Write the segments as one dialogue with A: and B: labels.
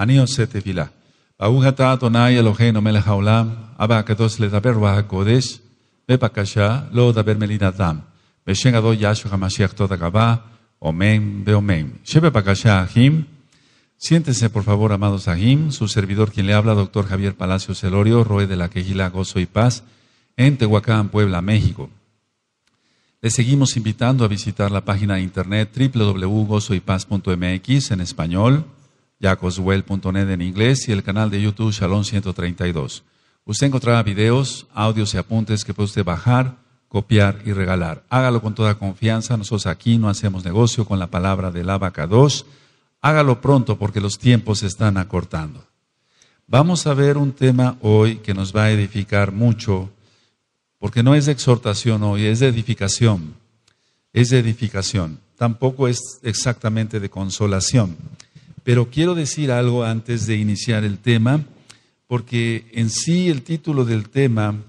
A: Aniosete עושה תפילה. ברוך אתה אדוני אלוהינו da העולם, אבא הקדוש לדבר רוח הקודש, Melina Dam. לדבר מלינת דם. בשם גדול ישוע המשיח תודה רבה, omen veomen. pacasha Ahim. Siéntese, por favor, amados Ahim. Su servidor, quien le habla, doctor Javier Palacio Celorio, Roe de la Quejila Gozo y Paz, en Tehuacán, Puebla, México. Le seguimos invitando a visitar la página de internet www.gozoypaz.mx en español jacoswell.net en inglés y el canal de YouTube Shalom 132. Usted encontrará videos, audios y apuntes que puede bajar, copiar y regalar. Hágalo con toda confianza. Nosotros aquí no hacemos negocio con la palabra del 2. Hágalo pronto porque los tiempos se están acortando. Vamos a ver un tema hoy que nos va a edificar mucho, porque no es de exhortación hoy, es de edificación. Es de edificación. Tampoco es exactamente de consolación pero quiero decir algo antes de iniciar el tema, porque en sí el título del tema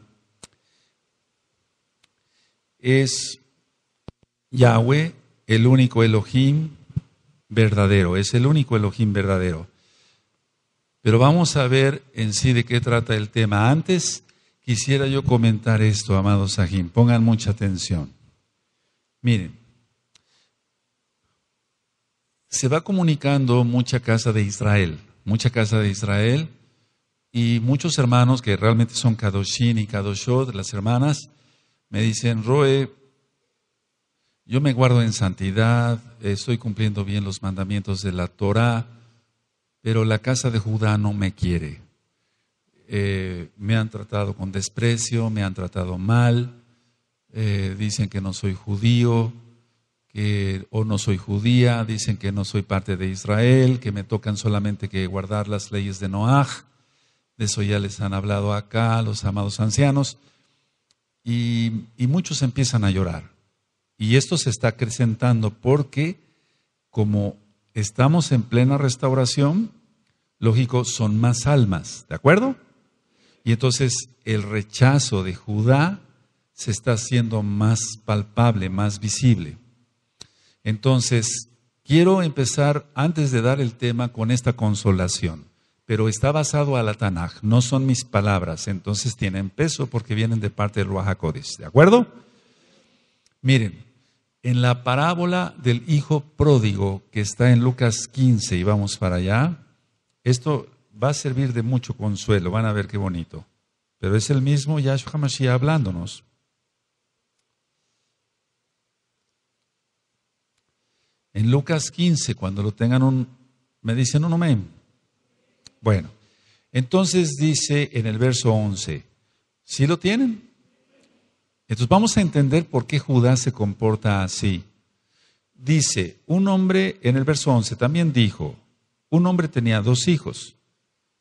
A: es Yahweh, el único Elohim verdadero, es el único Elohim verdadero. Pero vamos a ver en sí de qué trata el tema. Antes quisiera yo comentar esto, amados Sahim, pongan mucha atención. Miren, se va comunicando mucha casa de Israel, mucha casa de Israel y muchos hermanos que realmente son Kadoshin y Kadoshot, las hermanas, me dicen, Roe, yo me guardo en santidad, estoy cumpliendo bien los mandamientos de la Torah, pero la casa de Judá no me quiere. Eh, me han tratado con desprecio, me han tratado mal, eh, dicen que no soy judío, que o oh, no soy judía, dicen que no soy parte de Israel, que me tocan solamente que guardar las leyes de Noah, De eso ya les han hablado acá los amados ancianos. y muchos empiezan a llorar. Y esto se está acrecentando porque como estamos en plena restauración, lógico, son más almas, ¿de acuerdo? Y entonces el rechazo de Judá se está haciendo más palpable, más visible. Entonces, quiero empezar antes de dar el tema con esta consolación, pero está basado a la Tanaj, no son mis palabras, entonces tienen peso porque vienen de parte de Ruach HaKodesh, ¿de acuerdo? Miren, en la parábola del hijo pródigo que está en Lucas 15 y vamos para allá, esto va a servir de mucho consuelo, van a ver qué bonito. Pero es el mismo Yahshua Mashiach hablándonos. en Lucas 15, cuando lo tengan me dicen no, amén. Bueno, entonces dice en el verso 11, ¿sí lo tienen? Entonces vamos a entender por qué Judá se comporta así. Dice, un hombre, en el verso 11 también dijo, un hombre tenía dos hijos,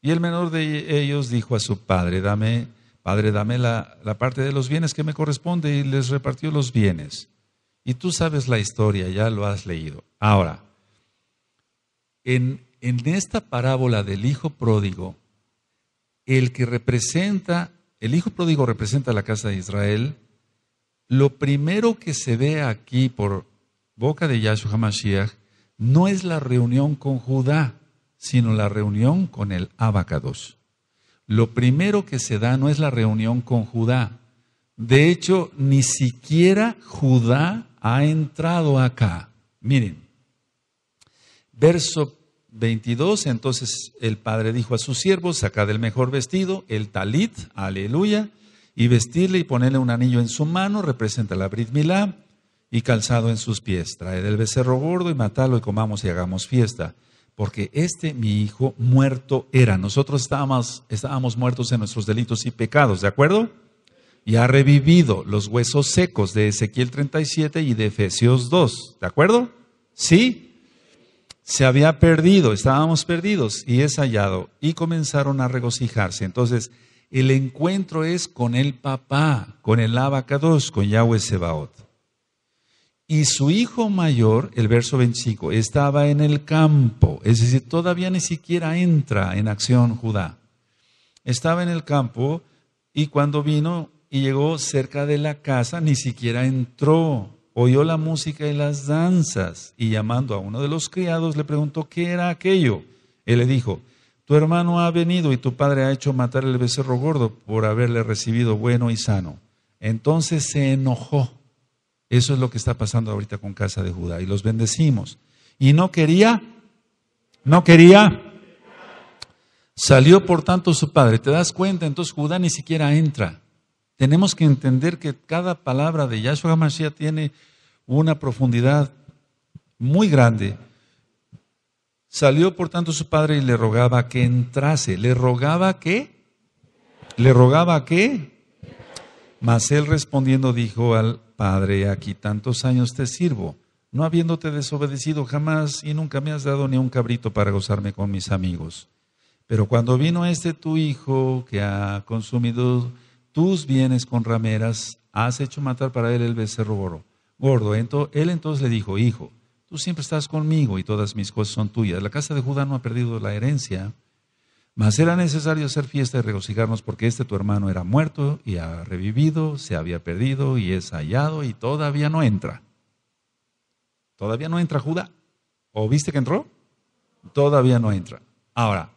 A: y el menor de ellos dijo a su padre, dame, padre, dame la parte de los bienes que me corresponde, y les repartió los bienes. Y tú sabes la historia, ya lo has leído. Ahora, en, esta parábola del hijo pródigo, el que representa, el hijo pródigo representa la casa de Israel, lo primero que se ve aquí por boca de Yahshua Hamashiach no es la reunión con Judá, sino la reunión con el Abacados. Lo primero que se da no es la reunión con Judá. De hecho, ni siquiera Judá ha entrado acá. Miren, verso 22, entonces el padre dijo a sus siervos, sacad el mejor vestido, el talit, aleluya, y vestirle y ponerle un anillo en su mano, representa la Brit Milá, y calzado en sus pies. trae el becerro gordo y matalo y comamos y hagamos fiesta. Porque este mi hijo muerto era. Nosotros estábamos, estábamos muertos en nuestros delitos y pecados, ¿de acuerdo? y ha revivido los huesos secos de Ezequiel 37 y de Efesios 2. ¿De acuerdo? Sí. Se había perdido, estábamos perdidos y es hallado. Y comenzaron a regocijarse. Entonces, el encuentro es con el papá, con el abacados, con Yahweh Sebaot. Y su hijo mayor, el verso 25, estaba en el campo, es decir, todavía ni siquiera entra en acción Judá. Estaba en el campo y cuando vino y llegó cerca de la casa, ni siquiera entró. Oyó la música y las danzas y llamando a uno de los criados le preguntó qué era aquello. Él le dijo, tu hermano ha venido y tu padre ha hecho matar el becerro gordo por haberle recibido bueno y sano. Entonces se enojó. Eso es lo que está pasando ahorita con Casa de Judá y los bendecimos. Y no quería, no quería. Salió por tanto su padre. ¿Te das cuenta? Entonces Judá ni siquiera entra. Tenemos que entender que cada palabra de Yahshua Mashiach tiene una profundidad muy grande. Salió por tanto su padre y le rogaba que entrase. ¿Le rogaba qué? ¿Le rogaba qué? Mas él respondiendo dijo al padre, aquí tantos años te sirvo, no habiéndote desobedecido jamás y nunca me has dado ni un cabrito para gozarme con mis amigos. Pero cuando vino este tu hijo que ha consumido tus bienes con rameras, has hecho matar para él el becerro gordo. él entonces le dijo, hijo, tú siempre estás conmigo y todas mis cosas son tuyas. La casa de Judá no ha perdido la herencia, mas era necesario hacer fiesta y regocijarnos porque este tu hermano era muerto y ha revivido, se había perdido y es hallado y todavía no entra. Todavía no entra Judá. ¿O viste que entró? Todavía no entra. Ahora,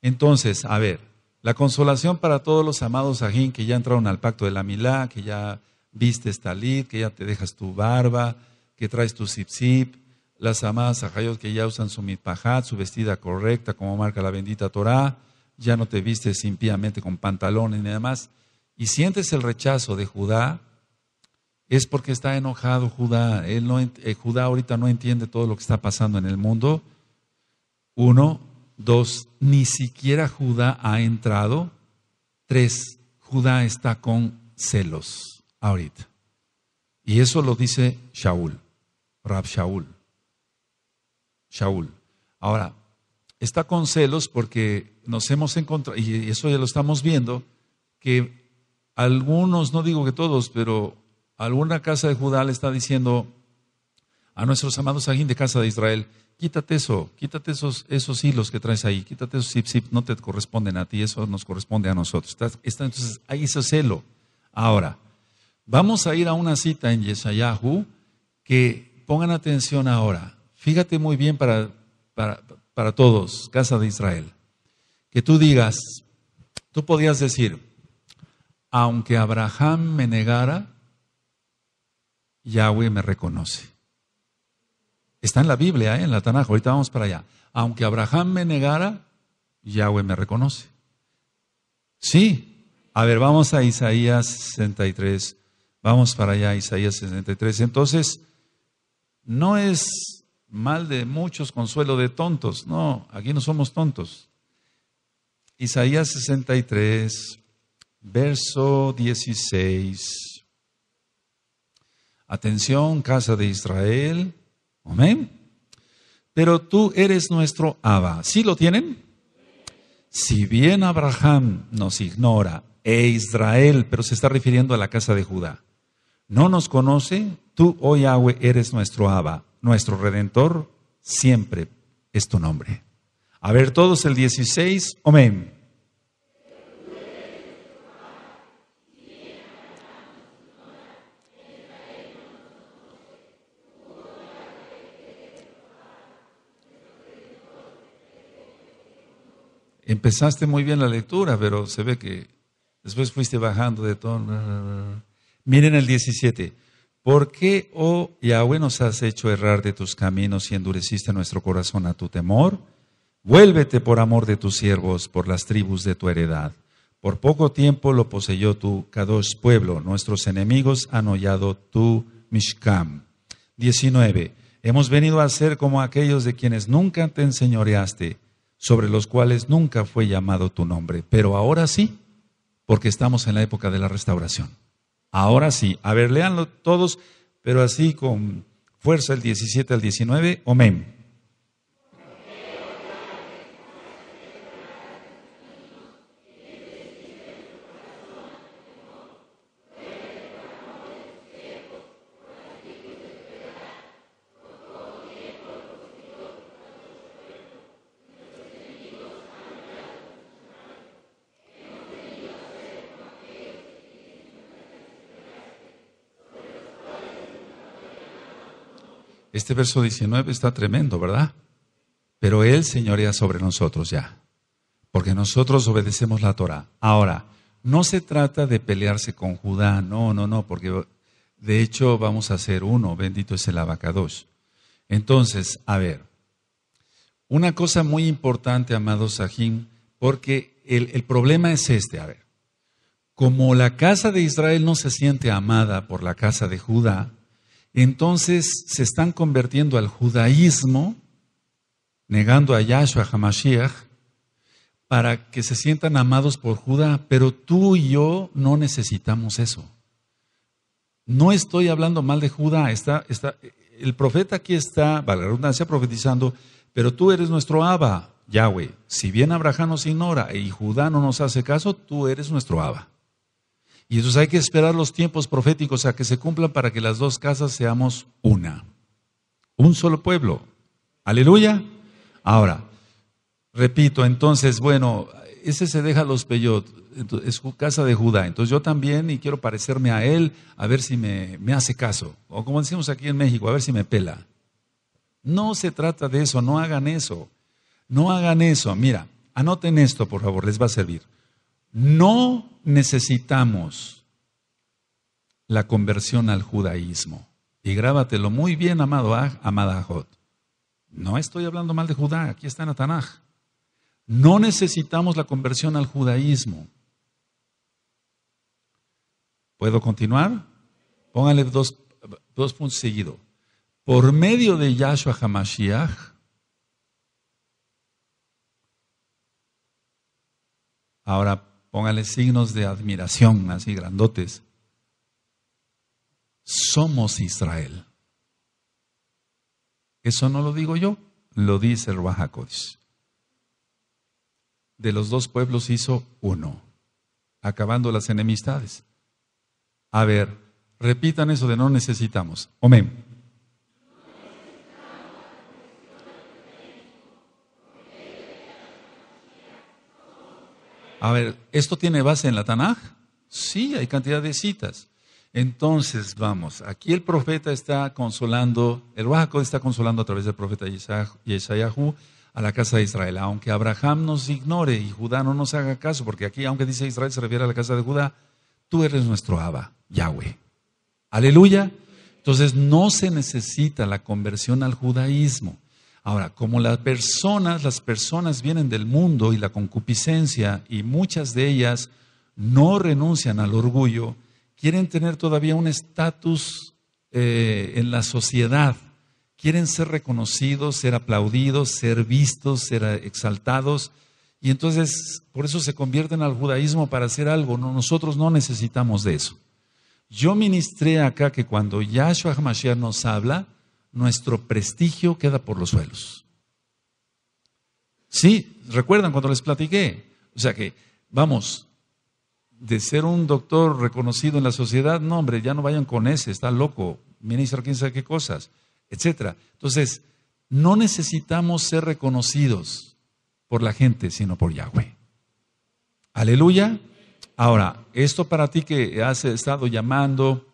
A: entonces, a ver, la consolación para todos los amados ajín que ya entraron al pacto de la Milá, que ya vistes talit, que ya te dejas tu barba, que traes tu zip las amadas ajayot que ya usan su mitpajat, su vestida correcta, como marca la bendita Torá, ya no te vistes impíamente con pantalones ni más, y sientes el rechazo de Judá, es porque está enojado Judá. Él no, eh, Judá ahorita no entiende todo lo que está pasando en el mundo. Uno, Dos, ni siquiera Judá ha entrado. Tres, Judá está con celos ahorita. Y eso lo dice Shaul, Rab Shaul. Shaul. Ahora, está con celos porque nos hemos encontrado, y eso ya lo estamos viendo, que algunos, no digo que todos, pero alguna casa de Judá le está diciendo, a nuestros amados alguien de casa de Israel, quítate eso, quítate esos, esos hilos que traes ahí, quítate esos zip zip, no te corresponden a ti, eso nos corresponde a nosotros. Está, entonces, ahí ese celo. Ahora, vamos a ir a una cita en Yeshayahu que pongan atención ahora. Fíjate muy bien para, para, para todos, casa de Israel, que tú digas, tú podías decir, aunque Abraham me negara, Yahweh me reconoce. Está en la Biblia, ¿eh? en la Tanaj, ahorita vamos para allá. Aunque Abraham me negara, Yahweh me reconoce. Sí. A ver, vamos a Isaías 63. Vamos para allá, Isaías 63. Entonces, no es mal de muchos consuelo de tontos. No, aquí no somos tontos. Isaías 63, verso 16. Atención, casa de Israel. Amén. Pero tú eres nuestro Abba. ¿Sí lo tienen? Si bien Abraham nos ignora e Israel, pero se está refiriendo a la casa de Judá, no nos conoce, tú, oh Yahweh, eres nuestro Abba, nuestro redentor, siempre es tu nombre. A ver todos el 16, amén. empezaste muy bien la lectura, pero se ve que después fuiste bajando de tono. Miren el 17. ¿Por qué, oh Yahweh, nos has hecho errar de tus caminos y endureciste nuestro corazón a tu temor? Vuélvete por amor de tus siervos, por las tribus de tu heredad. Por poco tiempo lo poseyó tu Kadosh pueblo, nuestros enemigos han hollado tu Mishkam. 19. Hemos venido a ser como aquellos de quienes nunca te enseñoreaste sobre los cuales nunca fue llamado tu nombre, pero ahora sí, porque estamos en la época de la restauración. Ahora sí, a ver, leanlo todos, pero así con fuerza el 17 al 19, amén. Este verso 19 está tremendo, ¿verdad? Pero Él señorea sobre nosotros ya, porque nosotros obedecemos la Torah. Ahora, no se trata de pelearse con Judá, no, no, no, porque de hecho vamos a ser uno, bendito es el abacados. Entonces, a ver, una cosa muy importante, amado Sajín, porque el, el problema es este, a ver, como la casa de Israel no se siente amada por la casa de Judá, entonces se están convirtiendo al judaísmo, negando a Yahshua Hamashiach, para que se sientan amados por Judá, pero tú y yo no necesitamos eso. No estoy hablando mal de Judá, está, está, el profeta aquí está, vale, la redundancia, profetizando, pero tú eres nuestro Abba, Yahweh. Si bien Abraham nos ignora y Judá no nos hace caso, tú eres nuestro Abba. Y entonces hay que esperar los tiempos proféticos a que se cumplan para que las dos casas seamos una. Un solo pueblo. Aleluya. Ahora, repito, entonces, bueno, ese se deja los peyot, es casa de Judá. Entonces yo también y quiero parecerme a él, a ver si me, me hace caso. O como decimos aquí en México, a ver si me pela. No se trata de eso, no hagan eso. No hagan eso. Mira, anoten esto, por favor, les va a servir. No necesitamos la conversión al judaísmo. Y grábatelo muy bien, amado amada No estoy hablando mal de Judá, aquí está Natanaj. No necesitamos la conversión al judaísmo. ¿Puedo continuar? Pónganle dos, dos puntos seguidos. Por medio de Yahshua Hamashiach, ahora Póngale signos de admiración, así grandotes. Somos Israel. Eso no lo digo yo, lo dice el Bajacodes. De los dos pueblos hizo uno, acabando las enemistades. A ver, repitan eso de no necesitamos. Amén. A ver, ¿esto tiene base en la Tanaj? Sí, hay cantidad de citas. Entonces, vamos, aquí el profeta está consolando, el Bajaco está consolando a través del profeta Yeshayahu a la casa de Israel. Aunque Abraham nos ignore y Judá no nos haga caso, porque aquí, aunque dice Israel, se refiere a la casa de Judá, tú eres nuestro Abba, Yahweh. Aleluya. Entonces, no se necesita la conversión al judaísmo. Ahora, como las personas, las personas vienen del mundo y la concupiscencia y muchas de ellas no renuncian al orgullo, quieren tener todavía un estatus eh, en la sociedad, quieren ser reconocidos, ser aplaudidos, ser vistos, ser eh, exaltados. Y entonces, por eso se convierten al judaísmo para hacer algo. nosotros no necesitamos de eso. Yo ministré acá que cuando Yahshua HaMashiach nos habla, nuestro prestigio queda por los suelos. Sí, recuerdan cuando les platiqué. O sea que, vamos, de ser un doctor reconocido en la sociedad, no, hombre, ya no vayan con ese, está loco, ministro quién sabe qué cosas, etcétera. Entonces, no necesitamos ser reconocidos por la gente, sino por Yahweh. Aleluya. Ahora, esto para ti que has estado llamando,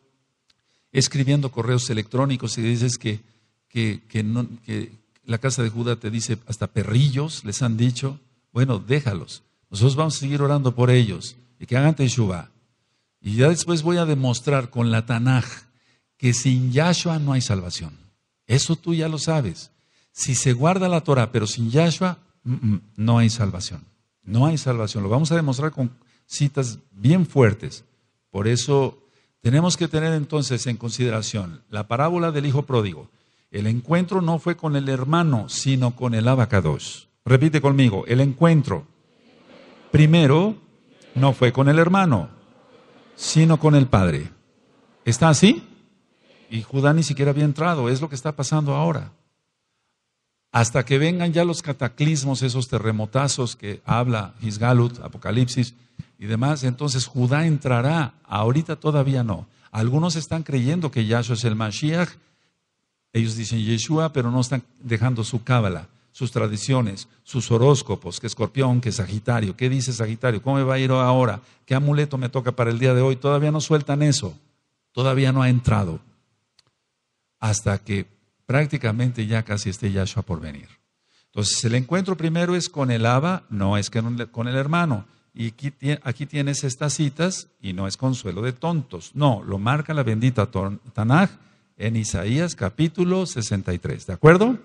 A: escribiendo correos electrónicos y dices que, que, la casa de Judá te dice hasta perrillos les han dicho, bueno, déjalos. Nosotros vamos a seguir orando por ellos y que hagan Teshuvah. Y ya después voy a demostrar con la Tanaj que sin Yahshua no hay salvación. Eso tú ya lo sabes. Si se guarda la Torah, pero sin Yahshua, mm, mm, no hay salvación. No hay salvación. Lo vamos a demostrar con citas bien fuertes. Por eso tenemos que tener entonces en consideración la parábola del hijo pródigo. El encuentro no fue con el hermano, sino con el abacados. Repite conmigo, el encuentro primero no fue con el hermano, sino con el padre. ¿Está así? Y Judá ni siquiera había entrado, es lo que está pasando ahora. Hasta que vengan ya los cataclismos, esos terremotazos que habla Gisgalut, Apocalipsis, y demás, entonces Judá entrará. Ahorita todavía no. Algunos están creyendo que Yahshua es el Mashiach. Ellos dicen Yeshua, pero no están dejando su cábala, sus tradiciones, sus horóscopos, que escorpión, que sagitario. ¿Qué dice sagitario? ¿Cómo me va a ir ahora? ¿Qué amuleto me toca para el día de hoy? Todavía no sueltan eso. Todavía no ha entrado. Hasta que prácticamente ya casi esté Yahshua por venir. Entonces el encuentro primero es con el Abba, no es que con el hermano y aquí, tienes estas citas y no es consuelo de tontos. No, lo marca la bendita Tanaj en Isaías capítulo 63. ¿De acuerdo?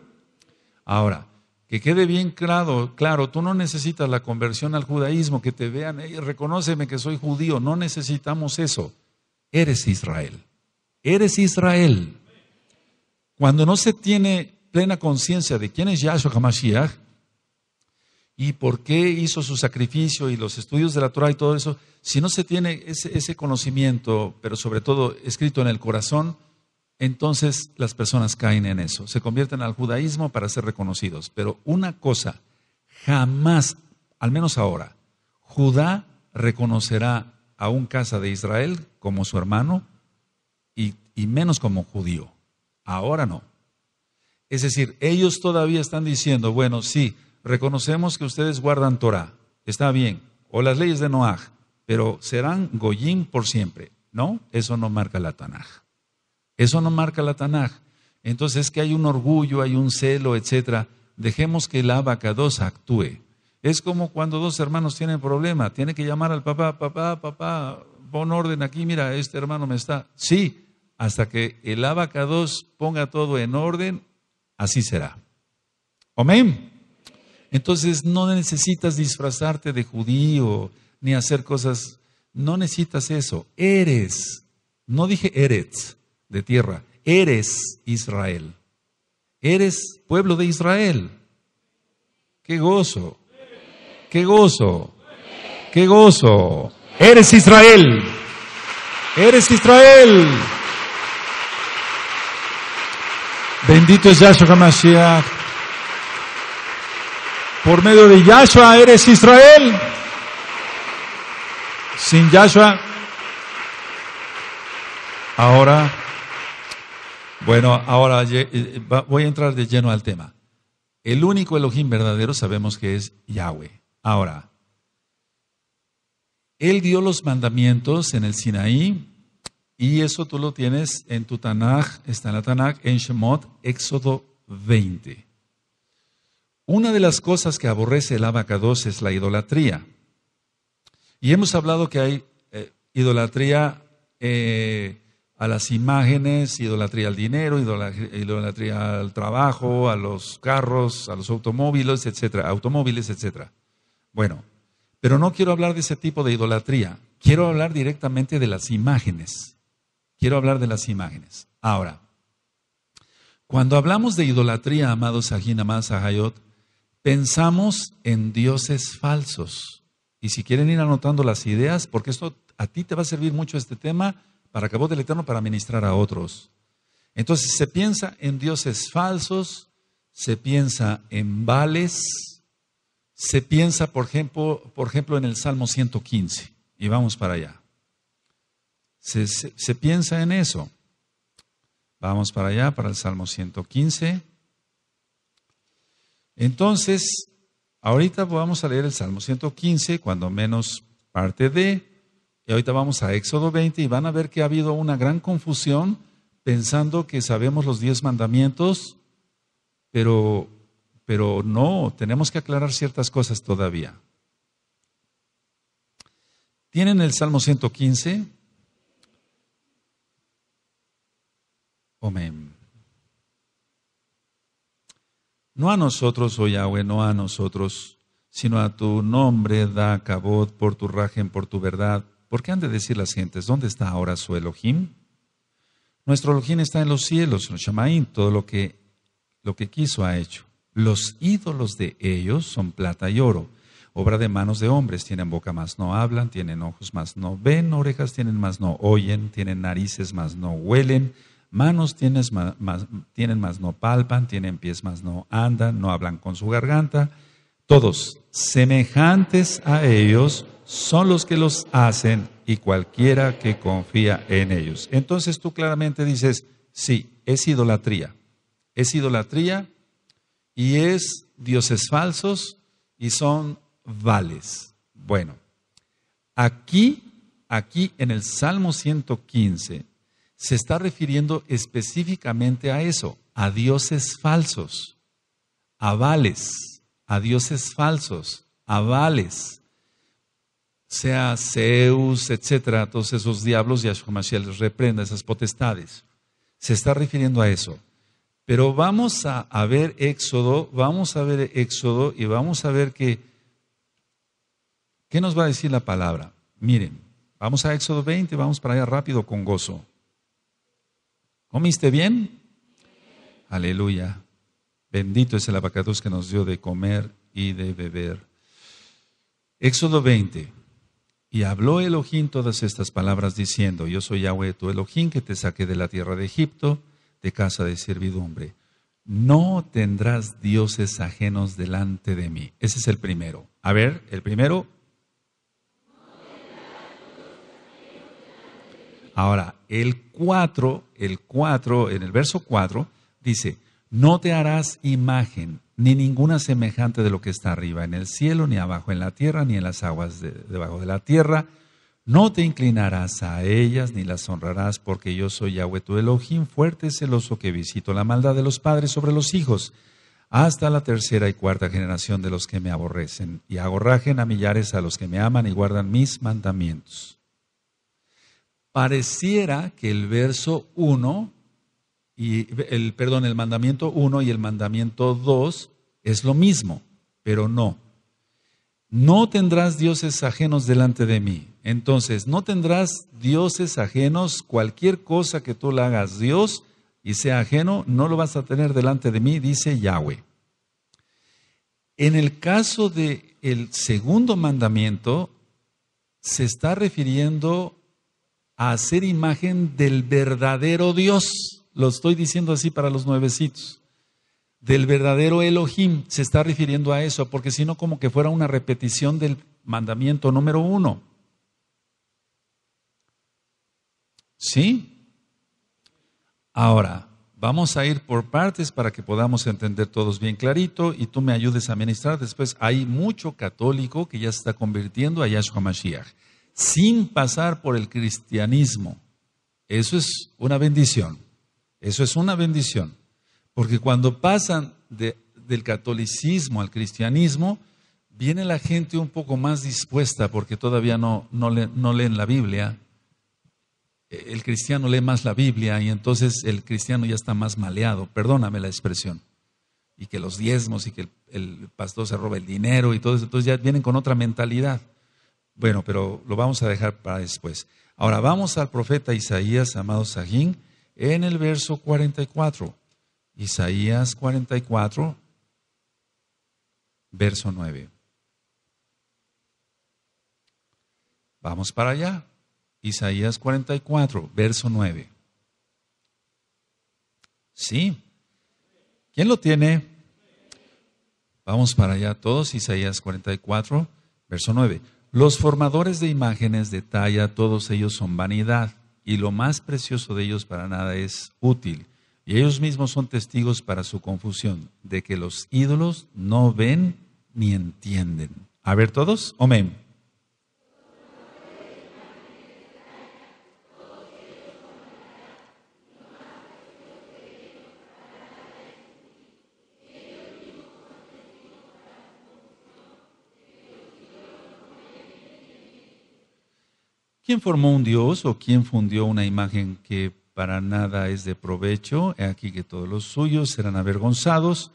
A: Ahora, que quede bien claro, claro, tú no necesitas la conversión al judaísmo, que te vean, reconoceme reconóceme que soy judío. No necesitamos eso. Eres Israel. Eres Israel. Cuando no se tiene plena conciencia de quién es Yahshua HaMashiach, y por qué hizo su sacrificio y los estudios de la Torah y todo eso, si no se tiene ese, ese conocimiento, pero sobre todo escrito en el corazón, entonces las personas caen en eso, se convierten al judaísmo para ser reconocidos. Pero una cosa, jamás, al menos ahora, Judá reconocerá a un casa de Israel como su hermano y, y menos como judío. Ahora no. Es decir, ellos todavía están diciendo, bueno, sí, reconocemos que ustedes guardan Torah, está bien, o las leyes de Noah, pero serán Goyim por siempre. No, eso no marca la Tanaj. Eso no marca la Tanaj. Entonces es que hay un orgullo, hay un celo, etcétera. Dejemos que el abacados actúe. Es como cuando dos hermanos tienen problema, tiene que llamar al papá, papá, papá, pon orden aquí, mira, este hermano me está. Sí, hasta que el abacados ponga todo en orden, así será. Amén. Entonces no necesitas disfrazarte de judío ni hacer cosas, no necesitas eso. Eres, no dije eres de tierra, eres Israel. Eres pueblo de Israel. Qué gozo, qué gozo, qué gozo. Eres Israel. Eres Israel. Bendito es Yahshua HaMashiach. Por medio de Yahshua eres Israel. Sin Yahshua. Ahora, bueno, ahora eh, voy a entrar de lleno al tema. El único Elohim verdadero sabemos que es Yahweh. Ahora, Él dio los mandamientos en el Sinaí y eso tú lo tienes en tu Tanaj, está en la Tanaj, en Shemot, Éxodo 20. Una de las cosas que aborrece el abacados es la idolatría. Y hemos hablado que hay eh, idolatría eh, a las imágenes, idolatría al dinero, idolatría, al trabajo, a los carros, a los automóviles, etcétera, automóviles, etcétera. Bueno, pero no quiero hablar de ese tipo de idolatría. Quiero hablar directamente de las imágenes. Quiero hablar de las imágenes. Ahora, cuando hablamos de idolatría, amados Sajin, amados Sahayot, Pensamos en dioses falsos. Y si quieren ir anotando las ideas, porque esto a ti te va a servir mucho este tema para que vos del Eterno para ministrar a otros. Entonces se piensa en dioses falsos, se piensa en vales, se piensa, por ejemplo, por ejemplo en el Salmo 115, y vamos para allá. Se, se piensa en eso. Vamos para allá, para el Salmo 115. Entonces, ahorita vamos a leer el Salmo 115, cuando menos parte de, y ahorita vamos a Éxodo 20 y van a ver que ha habido una gran confusión pensando que sabemos los diez mandamientos, pero, pero no, tenemos que aclarar ciertas cosas todavía. ¿Tienen el Salmo 115? Amén. No a nosotros, oh Yahweh, no a nosotros, sino a tu nombre da cabot por tu rajen, por tu verdad. ¿Por qué han de decir las gentes, ¿dónde está ahora su Elohim? Nuestro Elohim está en los cielos, en Shamaim, todo lo que, lo que quiso ha hecho. Los ídolos de ellos son plata y oro, obra de manos de hombres. Tienen boca más no hablan, tienen ojos más no ven, orejas tienen más no oyen, tienen narices más no huelen manos tienen más no palpan, tienen pies más no andan, no hablan con su garganta. Todos semejantes a ellos son los que los hacen y cualquiera que confía en ellos. Entonces tú claramente dices, sí, es idolatría. Es idolatría y es dioses falsos y son vales. Bueno, aquí, aquí en el Salmo 115, se está refiriendo específicamente a eso, a dioses falsos, avales, a dioses falsos, avales, sea Zeus, etcétera, todos esos diablos, y Mashiach les reprenda esas potestades. Se está refiriendo a eso. Pero vamos a, a ver Éxodo, vamos a ver Éxodo y vamos a ver que, ¿qué nos va a decir la palabra? Miren, vamos a Éxodo 20, vamos para allá rápido con gozo. ¿Comiste bien? Aleluya. Bendito es el abacados que nos dio de comer y de beber. Éxodo 20. Y habló Elohim todas estas palabras diciendo, yo soy Yahweh tu Elohim que te saqué de la tierra de Egipto, de casa de servidumbre. No tendrás dioses ajenos delante de mí. Ese es el primero. A ver, el primero, Ahora, el 4, el 4, en el verso 4, dice, no te harás imagen ni ninguna semejante de lo que está arriba en el cielo, ni abajo en la tierra, ni en las aguas debajo de la tierra. No te inclinarás a ellas, ni las honrarás, porque yo soy Yahweh tu Elohim, fuerte celoso que visito la maldad de los padres sobre los hijos, hasta la tercera y cuarta generación de los que me aborrecen, y agorrajen a millares a los que me aman y guardan mis mandamientos pareciera que el verso 1 y el perdón, el mandamiento 1 y el mandamiento 2 es lo mismo, pero no. No tendrás dioses ajenos delante de mí. Entonces, no tendrás dioses ajenos, cualquier cosa que tú le hagas Dios y sea ajeno, no lo vas a tener delante de mí, dice Yahweh. En el caso del el segundo mandamiento, se está refiriendo a hacer imagen del verdadero Dios. Lo estoy diciendo así para los nuevecitos. Del verdadero Elohim se está refiriendo a eso, porque si no, como que fuera una repetición del mandamiento número uno. ¿Sí? Ahora, vamos a ir por partes para que podamos entender todos bien clarito y tú me ayudes a ministrar. Después hay mucho católico que ya se está convirtiendo a Yahshua Mashiach sin pasar por el cristianismo. Eso es una bendición. Eso es una bendición. Porque cuando pasan del catolicismo al cristianismo, viene la gente un poco más dispuesta porque todavía no, leen la Biblia. El cristiano lee más la Biblia y entonces el cristiano ya está más maleado, perdóname la expresión, y que los diezmos y que el, el pastor se roba el dinero y todo eso, entonces ya vienen con otra mentalidad. Bueno, pero lo vamos a dejar para después. Ahora vamos al profeta Isaías, amado Sajín, en el verso 44. Isaías 44, verso 9. Vamos para allá. Isaías 44, verso 9. ¿Sí? ¿Quién lo tiene? Vamos para allá todos, Isaías 44, verso 9. Los formadores de imágenes de talla, todos ellos son vanidad, y lo más precioso de ellos para nada es útil. Y ellos mismos son testigos para su confusión de que los ídolos no ven ni entienden. A ver todos, amén. ¿Quién formó un dios o quién fundió una imagen que para nada es de provecho? aquí que todos los suyos serán avergonzados,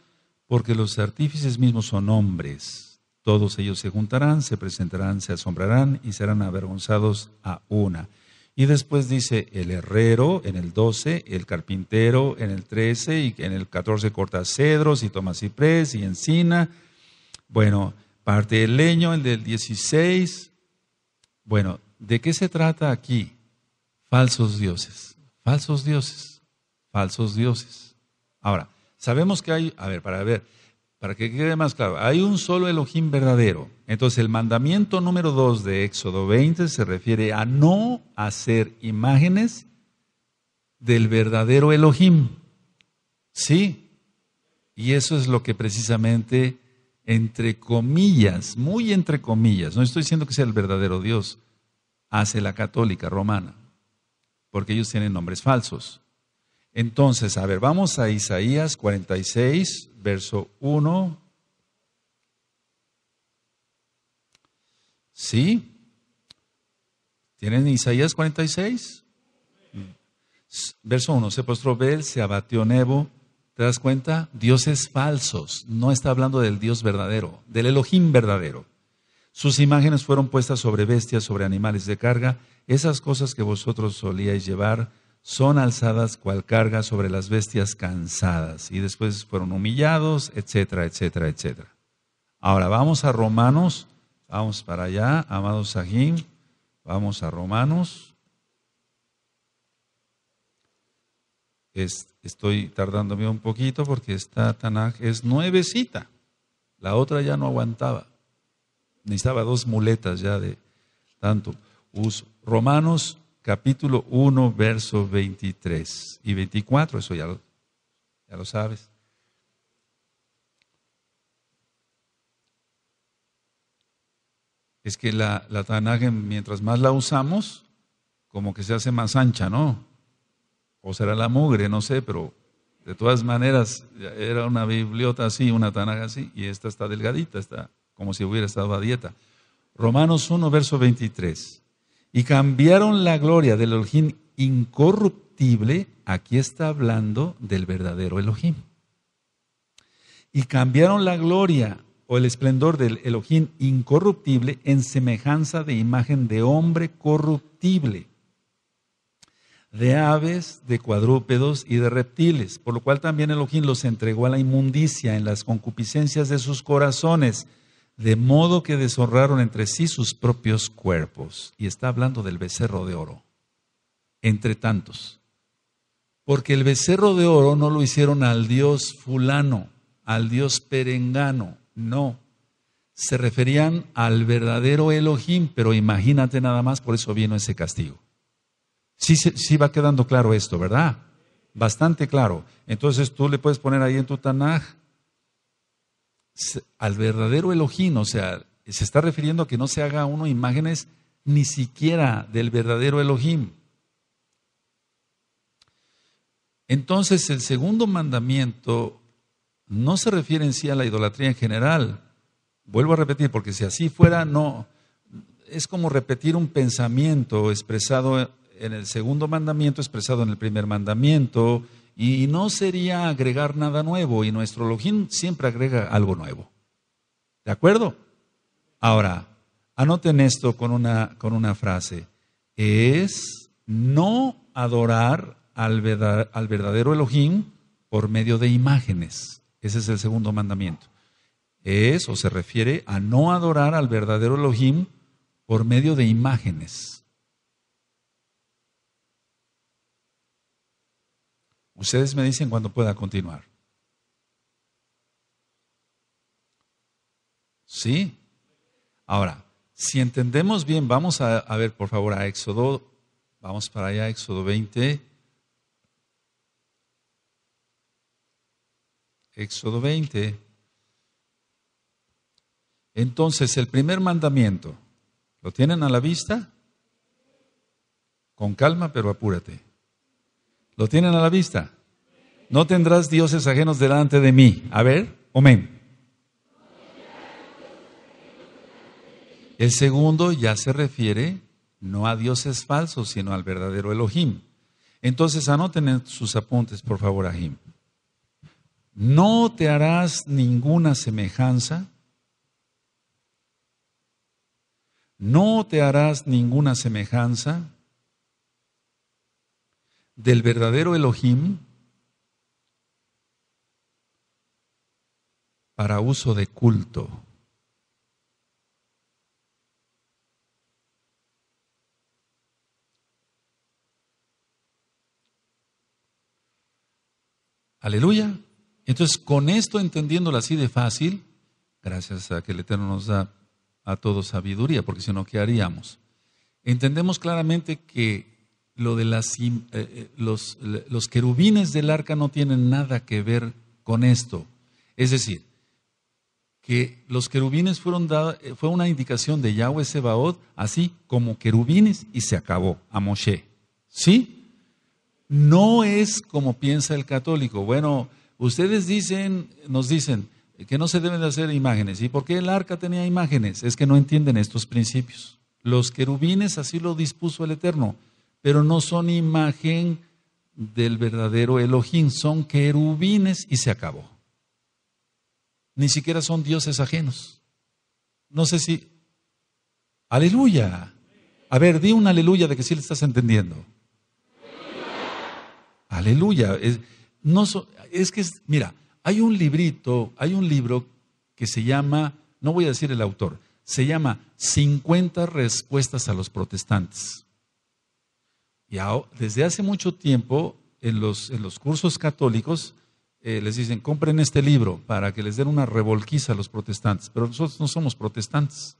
A: porque los artífices mismos son hombres. Todos ellos se juntarán, se presentarán, se asombrarán y serán avergonzados a una. Y después dice el herrero en el 12, el carpintero en el 13 y en el 14 corta cedros y toma ciprés y encina. Bueno, parte del leño el del 16. Bueno, ¿De qué se trata aquí? Falsos dioses, falsos dioses, falsos dioses. Ahora, sabemos que hay, a ver, para ver, para que quede más claro, hay un solo Elohim verdadero. Entonces el mandamiento número 2 de Éxodo 20 se refiere a no hacer imágenes del verdadero Elohim. ¿Sí? Y eso es lo que precisamente, entre comillas, muy entre comillas, no estoy diciendo que sea el verdadero Dios, hace la católica romana, porque ellos tienen nombres falsos. Entonces, a ver, vamos a Isaías 46, verso 1. ¿Sí? ¿Tienen Isaías 46? Verso 1, se postró Bel, se abatió Nebo. ¿Te das cuenta? Dioses falsos. No está hablando del Dios verdadero, del Elohim verdadero. Sus imágenes fueron puestas sobre bestias, sobre animales de carga. Esas cosas que vosotros solíais llevar son alzadas cual carga sobre las bestias cansadas. Y después fueron humillados, etcétera, etcétera, etcétera. Ahora vamos a Romanos. Vamos para allá, amados Sahim. Vamos a Romanos. estoy tardándome un poquito porque esta Tanaj es nuevecita. La otra ya no aguantaba necesitaba dos muletas ya de tanto Romanos capítulo 1, verso 23 y 24, eso ya lo, ya lo sabes. Es que la, la mientras más la usamos, como que se hace más ancha, ¿no? O será la mugre, no sé, pero de todas maneras, era una bibliota así, una tanaje así, y esta está delgadita, está como si hubiera estado a dieta. Romanos 1, verso 23. Y cambiaron la gloria del Elohim incorruptible, aquí está hablando del verdadero Elohim. Y cambiaron la gloria o el esplendor del Elohim incorruptible en semejanza de imagen de hombre corruptible, de aves, de cuadrúpedos y de reptiles, por lo cual también Elohim los entregó a la inmundicia en las concupiscencias de sus corazones de modo que deshonraron entre sí sus propios cuerpos. Y está hablando del becerro de oro, entre tantos. Porque el becerro de oro no lo hicieron al dios fulano, al dios perengano, no. Se referían al verdadero Elohim, pero imagínate nada más, por eso vino ese castigo. Sí, sí va quedando claro esto, ¿verdad? Bastante claro. Entonces tú le puedes poner ahí en tu Tanaj, al verdadero Elohim, o sea, se está refiriendo a que no se haga uno imágenes ni siquiera del verdadero Elohim. Entonces, el segundo mandamiento no se refiere en sí a la idolatría en general. Vuelvo a repetir, porque si así fuera, no. Es como repetir un pensamiento expresado en el segundo mandamiento, expresado en el primer mandamiento, y no sería agregar nada nuevo y nuestro Elohim siempre agrega algo nuevo. ¿De acuerdo? Ahora, anoten esto con una, frase. Es no adorar al, al verdadero Elohim por medio de imágenes. Ese es el segundo mandamiento. Es o se refiere a no adorar al verdadero Elohim por medio de imágenes. Ustedes me dicen cuando pueda continuar. ¿Sí? Ahora, si entendemos bien, vamos a, a ver por favor a Éxodo, vamos para allá, Éxodo 20. Éxodo 20. Entonces, el primer mandamiento, ¿lo tienen a la vista? Con calma, pero apúrate. ¿Lo tienen a la vista? No tendrás dioses ajenos delante de mí. A ver, amén. El segundo ya se refiere no a dioses falsos, sino al verdadero Elohim. Entonces anoten sus apuntes, por favor, Ajim. No te harás ninguna semejanza. No te harás ninguna semejanza del verdadero Elohim para uso de culto. Aleluya. Entonces, con esto entendiéndolo así de fácil, gracias a que el Eterno nos da a todos sabiduría, porque si no, ¿qué haríamos? Entendemos claramente que lo de eh, eh, los, querubines del arca no tienen nada que ver con esto. Es decir, que los querubines fueron eh, fue una indicación de Yahweh Sebaot, así como querubines, y se acabó a Moshe. ¿Sí? No es como piensa el católico. Bueno, ustedes dicen, nos dicen que no se deben de hacer imágenes. ¿Y por qué el arca tenía imágenes? Es que no entienden estos principios. Los querubines así lo dispuso el Eterno pero no son imagen del verdadero Elohim, son querubines y se acabó. Ni siquiera son dioses ajenos. No sé si... Aleluya. A ver, di un aleluya de que sí le estás entendiendo. Aleluya. Es, no es que, es, mira, hay un librito, hay un libro que se llama, no voy a decir el autor, se llama 50 respuestas a los protestantes. Y desde hace mucho tiempo, en los, cursos católicos, eh, les dicen, compren este libro para que les den una revolquiza a los protestantes. Pero nosotros no somos protestantes,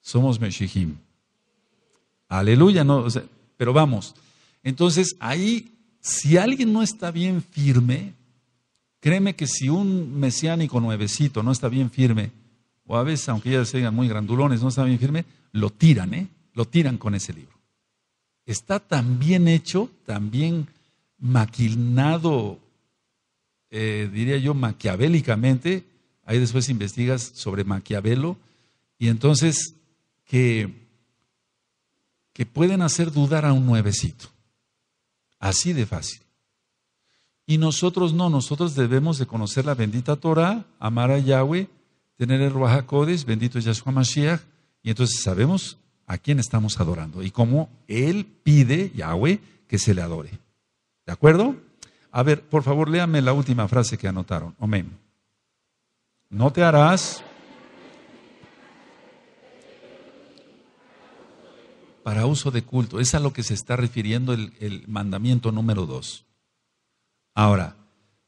A: somos Meshijim. Aleluya, no, pero vamos. Entonces, ahí, si alguien no está bien firme, créeme que si un mesiánico nuevecito no está bien firme, o a veces, aunque ya se digan muy grandulones, no está bien firme, lo tiran, ¿eh? Lo tiran con ese libro está tan bien hecho, tan bien maquinado, eh, diría yo, maquiavélicamente. Ahí después investigas sobre Maquiavelo. Y entonces, que, que pueden hacer dudar a un nuevecito. Así de fácil. Y nosotros no, nosotros debemos de conocer la bendita Torah, amar a Yahweh, tener el Ruach bendito bendito Yahshua Mashiach, y entonces sabemos a quién estamos adorando y cómo Él pide, Yahweh, que se le adore. ¿De acuerdo? A ver, por favor, léame la última frase que anotaron. Amén. No te harás para uso de culto. Es a lo que se está refiriendo el, el mandamiento número dos. Ahora,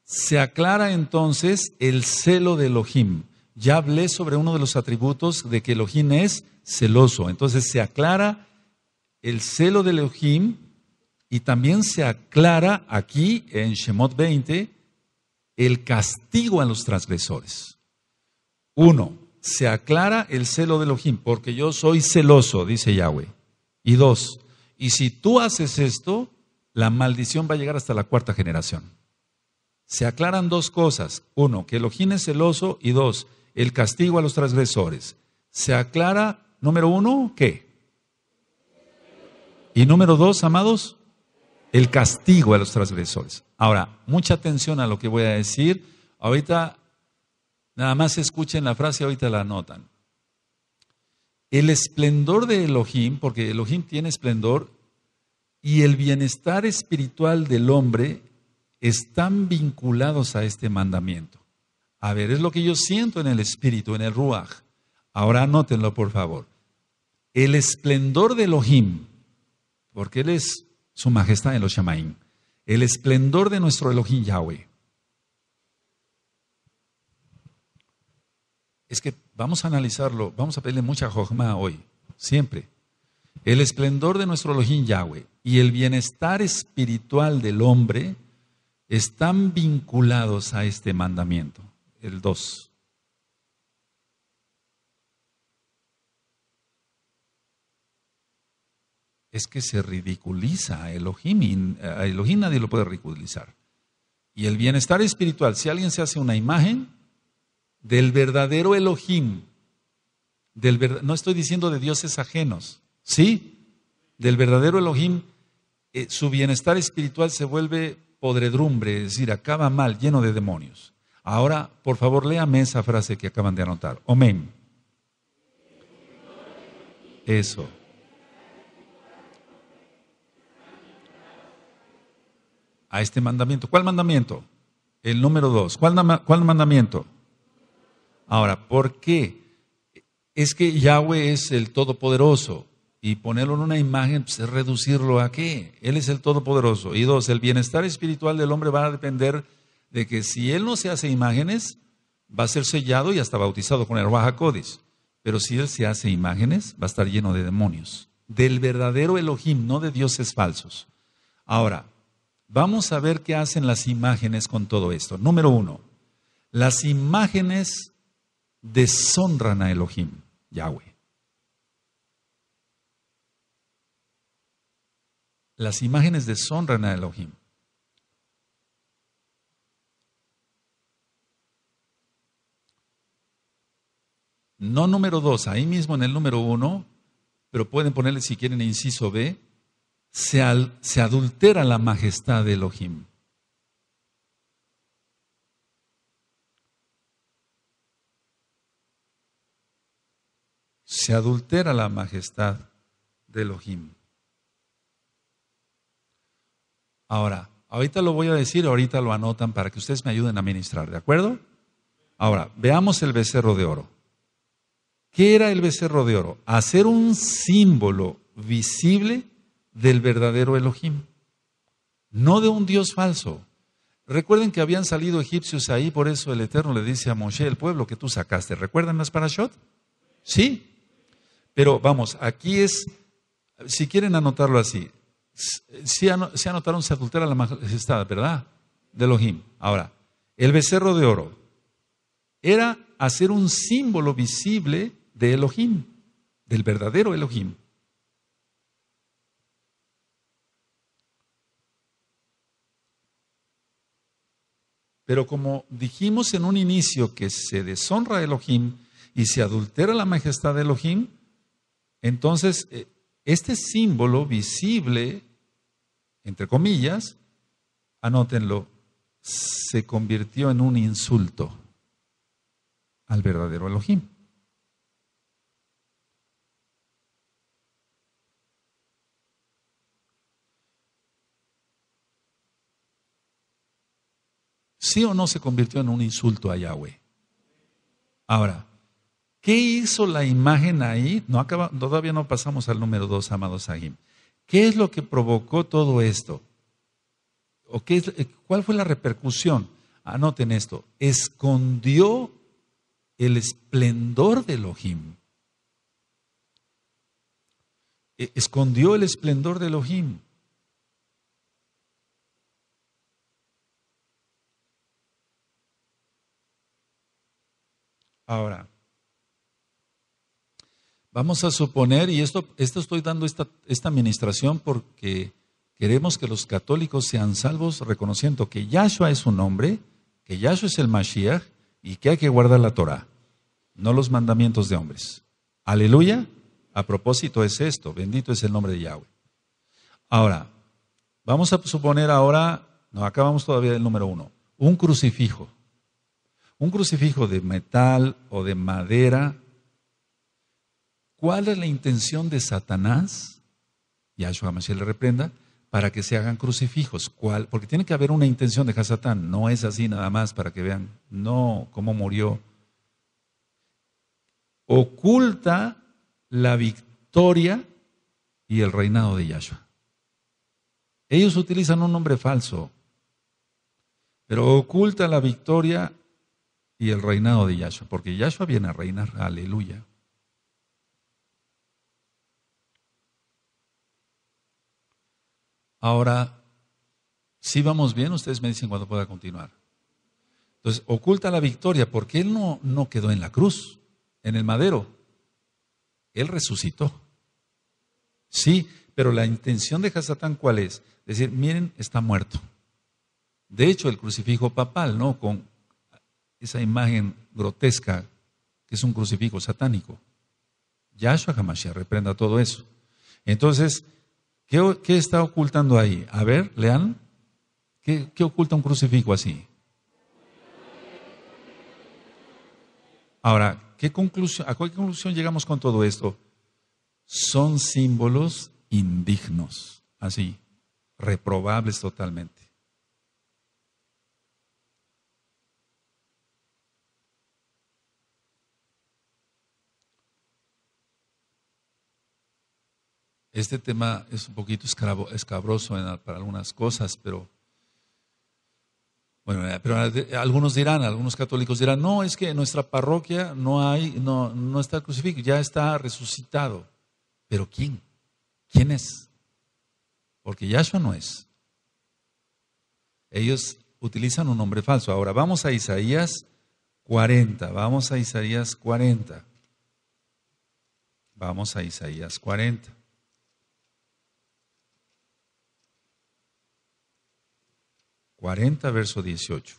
A: se aclara entonces el celo de Elohim. Ya hablé sobre uno de los atributos de que Elohim es celoso. Entonces se aclara el celo de Elohim y también se aclara aquí en Shemot 20 el castigo a los transgresores. Uno, se aclara el celo de Elohim, porque yo soy celoso, dice Yahweh. Y dos, y si tú haces esto, la maldición va a llegar hasta la cuarta generación. Se aclaran dos cosas. Uno, que Elohim es celoso y dos, el castigo a los transgresores. Se aclara, número uno, ¿qué? Y número dos, amados, el castigo a los transgresores. Ahora, mucha atención a lo que voy a decir. Ahorita, nada más escuchen la frase, ahorita la anotan. El esplendor de Elohim, porque Elohim tiene esplendor, y el bienestar espiritual del hombre están vinculados a este mandamiento. A ver, es lo que yo siento en el espíritu, en el ruach. Ahora anótenlo, por favor. El esplendor de Elohim, porque Él es su majestad en los Shamaim. El esplendor de nuestro Elohim Yahweh. Es que vamos a analizarlo, vamos a pedirle mucha jojma hoy, siempre. El esplendor de nuestro Elohim Yahweh y el bienestar espiritual del hombre están vinculados a este mandamiento el 2. es que se ridiculiza a Elohim, a Elohim nadie lo puede ridiculizar. Y el bienestar espiritual, si alguien se hace una imagen del verdadero Elohim, no estoy diciendo de dioses ajenos, ¿sí? Del verdadero Elohim, eh, su bienestar espiritual se vuelve podredumbre, es decir, acaba mal, lleno de demonios. Ahora, por favor, léame esa frase que acaban de anotar. Amén. Eso. A este mandamiento. ¿Cuál mandamiento? El número dos. ¿Cuál, mandamiento? Ahora, ¿por qué? Es que Yahweh es el Todopoderoso y ponerlo en una imagen pues, es reducirlo a qué. Él es el Todopoderoso. Y dos, el bienestar espiritual del hombre va a depender de que si él no se hace imágenes, va a ser sellado y hasta bautizado con el Rahakodis. Pero si él se hace imágenes, va a estar lleno de demonios. Del verdadero Elohim, no de dioses falsos. Ahora, vamos a ver qué hacen las imágenes con todo esto. Número uno, las imágenes deshonran a Elohim, Yahweh. Las imágenes deshonran a Elohim. no número dos, ahí mismo en el número uno, pero pueden ponerle si quieren inciso B, se, adultera la majestad de Elohim. Se adultera la majestad de Elohim. Ahora, ahorita lo voy a decir, ahorita lo anotan para que ustedes me ayuden a ministrar, ¿de acuerdo? Ahora, veamos el becerro de oro. ¿Qué era el becerro de oro? Hacer un símbolo visible del verdadero Elohim, no de un Dios falso. Recuerden que habían salido egipcios ahí, por eso el Eterno le dice a Moshe, el pueblo que tú sacaste, ¿recuerdan las parashot? Sí. Pero vamos, aquí es, si quieren anotarlo así, Se anotaron, se adultera la majestad, ¿verdad? De Elohim. Ahora, el becerro de oro era hacer un símbolo visible de Elohim, del verdadero Elohim. Pero como dijimos en un inicio que se deshonra Elohim y se adultera la majestad de Elohim, entonces eh, este símbolo visible, entre comillas, anótenlo, se convirtió en un insulto al verdadero Elohim. ¿Sí o no se convirtió en un insulto a Yahweh? Ahora, ¿qué hizo la imagen ahí? No acaba, todavía no pasamos al número dos, amados Sahim. ¿Qué es lo que provocó todo esto? ¿O qué eh, ¿Cuál fue la repercusión? Anoten esto. Escondió el esplendor de Elohim. Eh, escondió el esplendor de Elohim. Ahora, vamos a suponer, y esto, esto estoy dando esta, administración porque queremos que los católicos sean salvos reconociendo que Yahshua es un hombre, que Yahshua es el Mashiach y que hay que guardar la Torah, no los mandamientos de hombres. Aleluya. A propósito es esto, bendito es el nombre de Yahweh. Ahora, vamos a suponer ahora, no, acabamos todavía el número uno, un crucifijo un crucifijo de metal o de madera, ¿cuál es la intención de Satanás? Yahshua Mashiach le reprenda, para que se hagan crucifijos. ¿Cuál? Porque tiene que haber una intención de Hasatán. No es así nada más para que vean, no, cómo murió. Oculta la victoria y el reinado de Yahshua. Ellos utilizan un nombre falso, pero oculta la victoria y el reinado de Yahshua, porque Yahshua viene a reinar, aleluya. Ahora, si vamos bien, ustedes me dicen cuando pueda continuar. Entonces, oculta la victoria, porque él no, no quedó en la cruz, en el madero. Él resucitó. Sí, pero la intención de Hasatán, ¿cuál es? Decir, miren, está muerto. De hecho, el crucifijo papal, ¿no? Con, esa imagen grotesca que es un crucifijo satánico. Yahshua Hamashiach reprenda todo eso. Entonces, ¿qué, está ocultando ahí? A ver, lean. ¿Qué, ¿Qué oculta un crucifijo así? Ahora, ¿qué conclusión, ¿a cuál conclusión llegamos con todo esto? Son símbolos indignos, así, reprobables totalmente. Este tema es un poquito escabroso para algunas cosas, pero bueno, eh, pero algunos dirán, algunos católicos dirán, no, es que en nuestra parroquia no hay, no, no está crucificado, ya está resucitado. Pero ¿quién? ¿Quién es? Porque Yahshua no es. Ellos utilizan un nombre falso. Ahora vamos a Isaías 40, vamos a Isaías 40. Vamos a Isaías 40. 40, verso 18.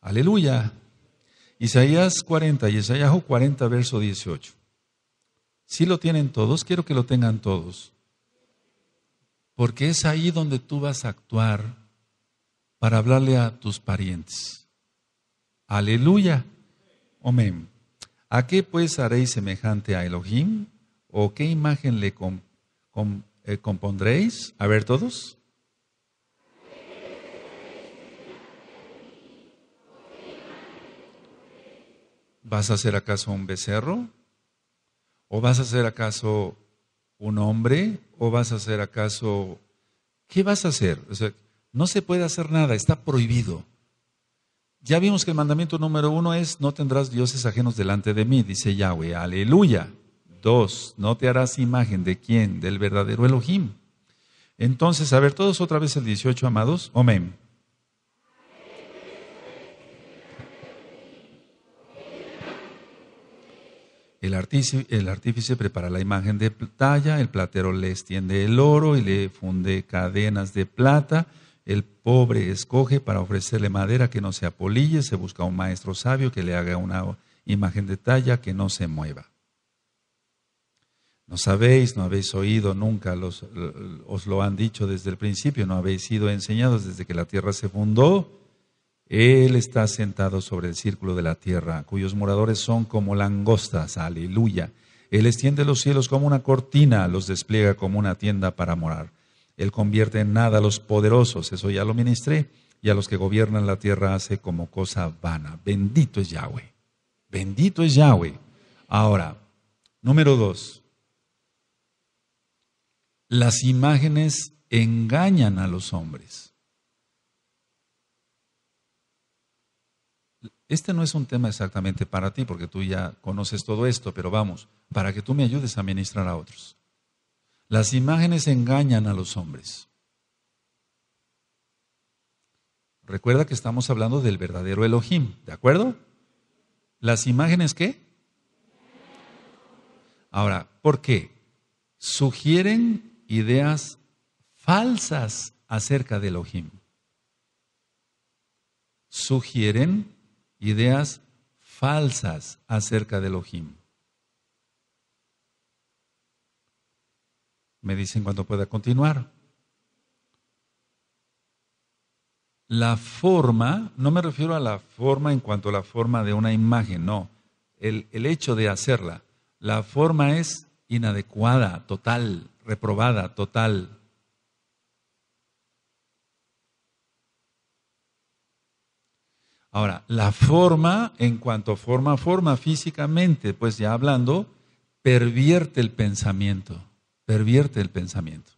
A: Aleluya. Isaías 40 y Isaías 40, verso 18. Si lo tienen todos, quiero que lo tengan todos. Porque es ahí donde tú vas a actuar para hablarle a tus parientes. Aleluya. Amén. ¿A qué pues haréis semejante a Elohim? ¿O qué imagen le eh, compondréis. A ver todos. ¿Vas a ser acaso un becerro? ¿O vas a ser acaso un hombre? ¿O vas a ser acaso... ¿Qué vas a hacer? no se puede hacer nada, está prohibido. Ya vimos que el mandamiento número uno es, no tendrás dioses ajenos delante de mí, dice Yahweh, aleluya. Dos, no te harás imagen de quién, del verdadero Elohim. Entonces, a ver, todos otra vez el 18, amados. Amén. El artífice, el artífice, prepara la imagen de talla, el platero le extiende el oro y le funde cadenas de plata. El pobre escoge para ofrecerle madera que no se apolille, se busca un maestro sabio que le haga una imagen de talla que no se mueva. No sabéis, no habéis oído nunca, os lo han dicho desde el principio, no habéis sido enseñados desde que la tierra se fundó. Él está sentado sobre el círculo de la tierra, cuyos moradores son como langostas. Aleluya. Él extiende los cielos como una cortina, los despliega como una tienda para morar. Él convierte en nada a los poderosos, eso ya lo ministré, y a los que gobiernan la tierra hace como cosa vana. Bendito es Yahweh. Bendito es Yahweh. Ahora, número dos las imágenes engañan a los hombres. Este no es un tema exactamente para ti, porque tú ya conoces todo esto, pero vamos, para que tú me ayudes a ministrar a otros. Las imágenes engañan a los hombres. Recuerda que estamos hablando del verdadero Elohim, ¿de acuerdo? Las imágenes qué? Ahora, ¿por qué? Sugieren ideas falsas acerca del Ojim Sugieren ideas falsas acerca del Ojim. Me dicen cuando pueda continuar. La forma, no me refiero a la forma en cuanto a la forma de una imagen, no. El, el hecho de hacerla. La forma es inadecuada, total reprobada, total. Ahora, la forma, en cuanto forma, forma físicamente, pues ya hablando, pervierte el pensamiento, pervierte el pensamiento.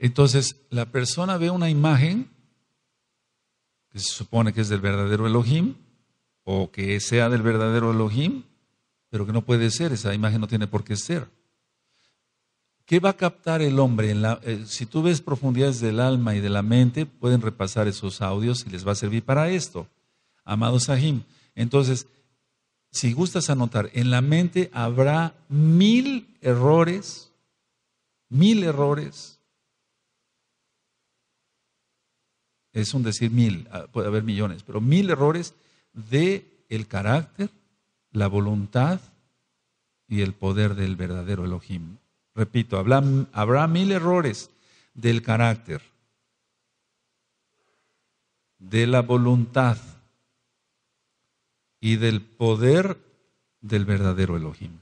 A: Entonces, la persona ve una imagen que se supone que es del verdadero Elohim, o que sea del verdadero Elohim, pero que no puede ser, esa imagen no tiene por qué ser. ¿Qué va a captar el hombre? En la, eh, si tú ves profundidades del alma y de la mente, pueden repasar esos audios y les va a servir para esto. Amado Sahim, entonces, si gustas anotar, en la mente habrá mil errores, mil errores es un decir mil, ah, puede haber millones, pero mil errores de el carácter, la voluntad y el poder del verdadero Elohim. Repito, habrá, habrá mil errores del carácter, de la voluntad y del poder del verdadero Elohim.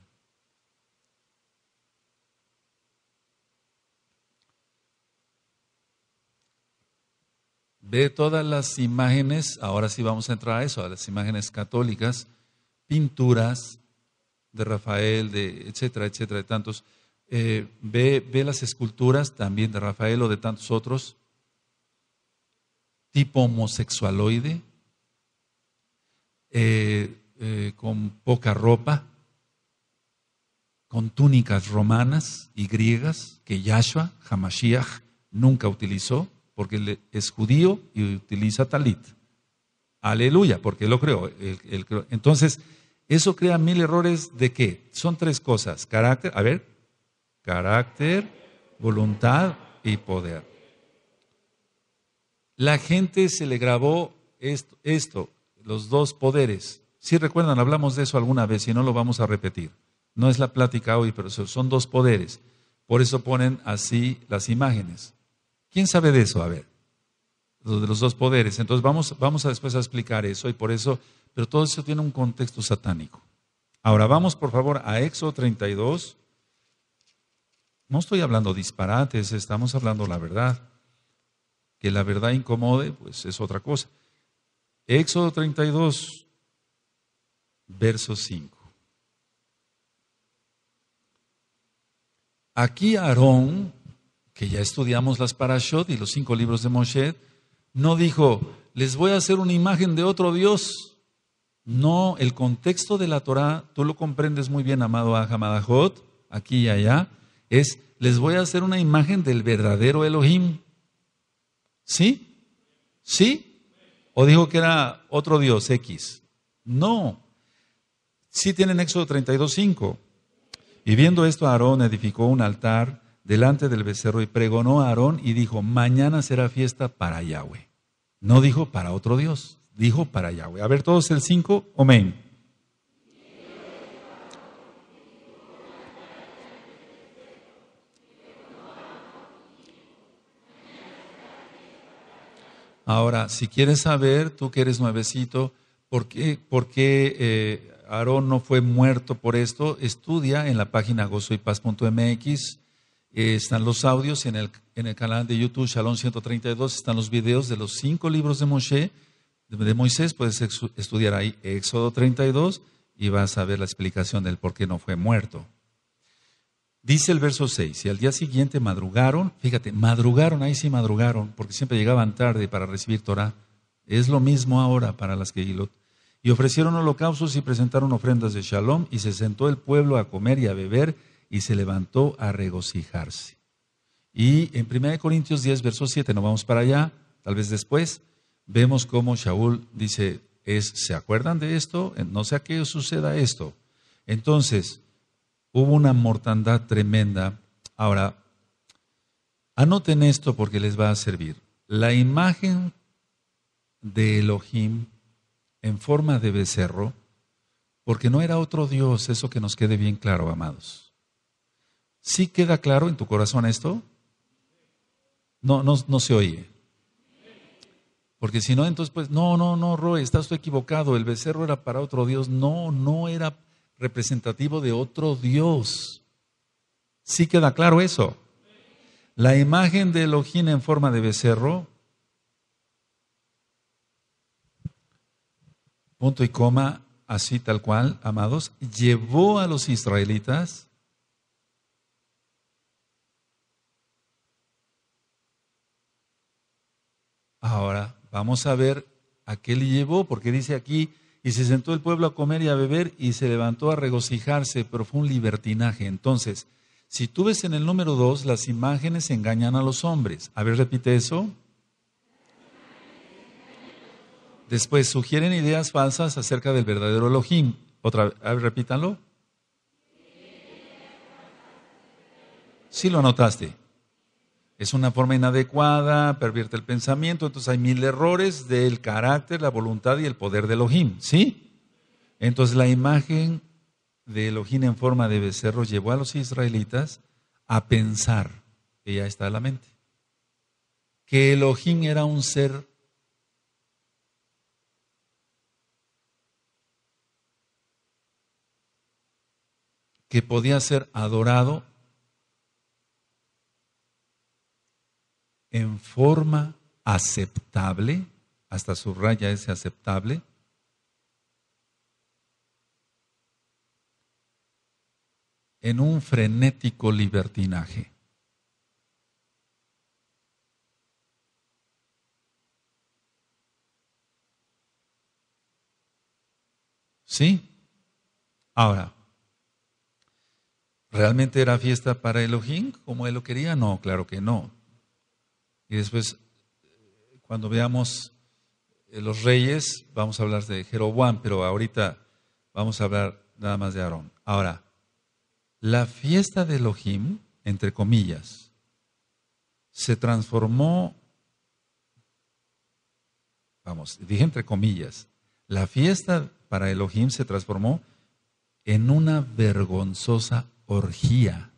A: ve todas las imágenes, ahora sí vamos a entrar a eso, a las imágenes católicas, pinturas de Rafael, de etcétera, etcétera, de tantos. Eh, ve, las esculturas también de Rafael o de tantos otros, tipo homosexualoide, eh, eh, con poca ropa, con túnicas romanas y griegas que Yahshua, Hamashiach, nunca utilizó porque es judío y utiliza talit. Aleluya, porque lo creó. Entonces, eso crea mil errores de qué? Son tres cosas. Carácter, a ver, carácter, voluntad y poder. La gente se le grabó esto, esto los dos poderes. Si recuerdan, hablamos de eso alguna vez y no lo vamos a repetir. No es la plática hoy, pero son dos poderes. Por eso ponen así las imágenes. ¿Quién sabe de eso? A ver, de los dos poderes. Entonces vamos, vamos a después a explicar eso y por eso, pero todo eso tiene un contexto satánico. Ahora vamos por favor a Éxodo 32. No estoy hablando disparates, estamos hablando la verdad. Que la verdad incomode, pues es otra cosa. Éxodo 32, verso 5. Aquí Aarón que ya estudiamos las Parashot y los cinco libros de Moshe, no dijo, les voy a hacer una imagen de otro Dios. No, el contexto de la Torah, tú lo comprendes muy bien, amado Ahamadajot, aquí y allá, es, les voy a hacer una imagen del verdadero Elohim. ¿Sí? ¿Sí? ¿O dijo que era otro Dios X? No. Sí tienen Éxodo 32.5. Y viendo esto, Aarón edificó un altar delante del becerro y pregonó a Aarón y dijo, mañana será fiesta para Yahweh. No dijo para otro Dios, dijo para Yahweh. A ver todos el 5, amén. Ahora, si quieres saber, tú que eres nuevecito, ¿por qué, eh, Aarón no fue muerto por esto? Estudia en la página gozoypaz.mx están los audios en el, canal de YouTube Shalom 132, están los videos de los cinco libros de de, Moisés, puedes estudiar ahí Éxodo 32 y vas a ver la explicación del por qué no fue muerto. Dice el verso 6, y al día siguiente madrugaron, fíjate, madrugaron, ahí sí madrugaron, porque siempre llegaban tarde para recibir Torah. Es lo mismo ahora para las que Gilot Y ofrecieron holocaustos y presentaron ofrendas de Shalom, y se sentó el pueblo a comer y a beber, y se levantó a regocijarse. Y en 1 Corintios 10, verso 7, no vamos para allá, tal vez después, vemos cómo Shaul dice, es, ¿se acuerdan de esto? No sé a qué suceda esto. Entonces, hubo una mortandad tremenda. Ahora, anoten esto porque les va a servir. La imagen de Elohim en forma de becerro, porque no era otro Dios, eso que nos quede bien claro, amados. ¿Sí queda claro en tu corazón esto? No, no, no se oye. Porque si no, entonces pues, no, no, no, Roy, estás equivocado, el becerro era para otro Dios. No, no era representativo de otro Dios. ¿Sí queda claro eso? La imagen de Elohim en forma de becerro, punto y coma, así tal cual, amados, llevó a los israelitas Ahora vamos a ver a qué le llevó, porque dice aquí, y se sentó el pueblo a comer y a beber y se levantó a regocijarse, pero fue un libertinaje. Entonces, si tú ves en el número dos, las imágenes engañan a los hombres. A ver, repite eso. Después, sugieren ideas falsas acerca del verdadero Elohim. Otra vez, a ver, repítanlo. Sí lo anotaste es una forma inadecuada, pervierte el pensamiento, entonces hay mil errores del carácter, la voluntad y el poder de Elohim, ¿sí? Entonces la imagen de Elohim en forma de becerro llevó a los israelitas a pensar, que ya está en la mente, que Elohim era un ser que podía ser adorado en forma aceptable, hasta subraya ese aceptable, en un frenético libertinaje. ¿Sí? Ahora, ¿realmente era fiesta para Elohim como él lo quería? No, claro que no. Y después, cuando veamos eh, los reyes, vamos a hablar de Jeroboam, pero ahorita vamos a hablar nada más de Aarón. Ahora, la fiesta de Elohim, entre comillas, se transformó, vamos, dije entre comillas, la fiesta para Elohim se transformó en una vergonzosa orgía.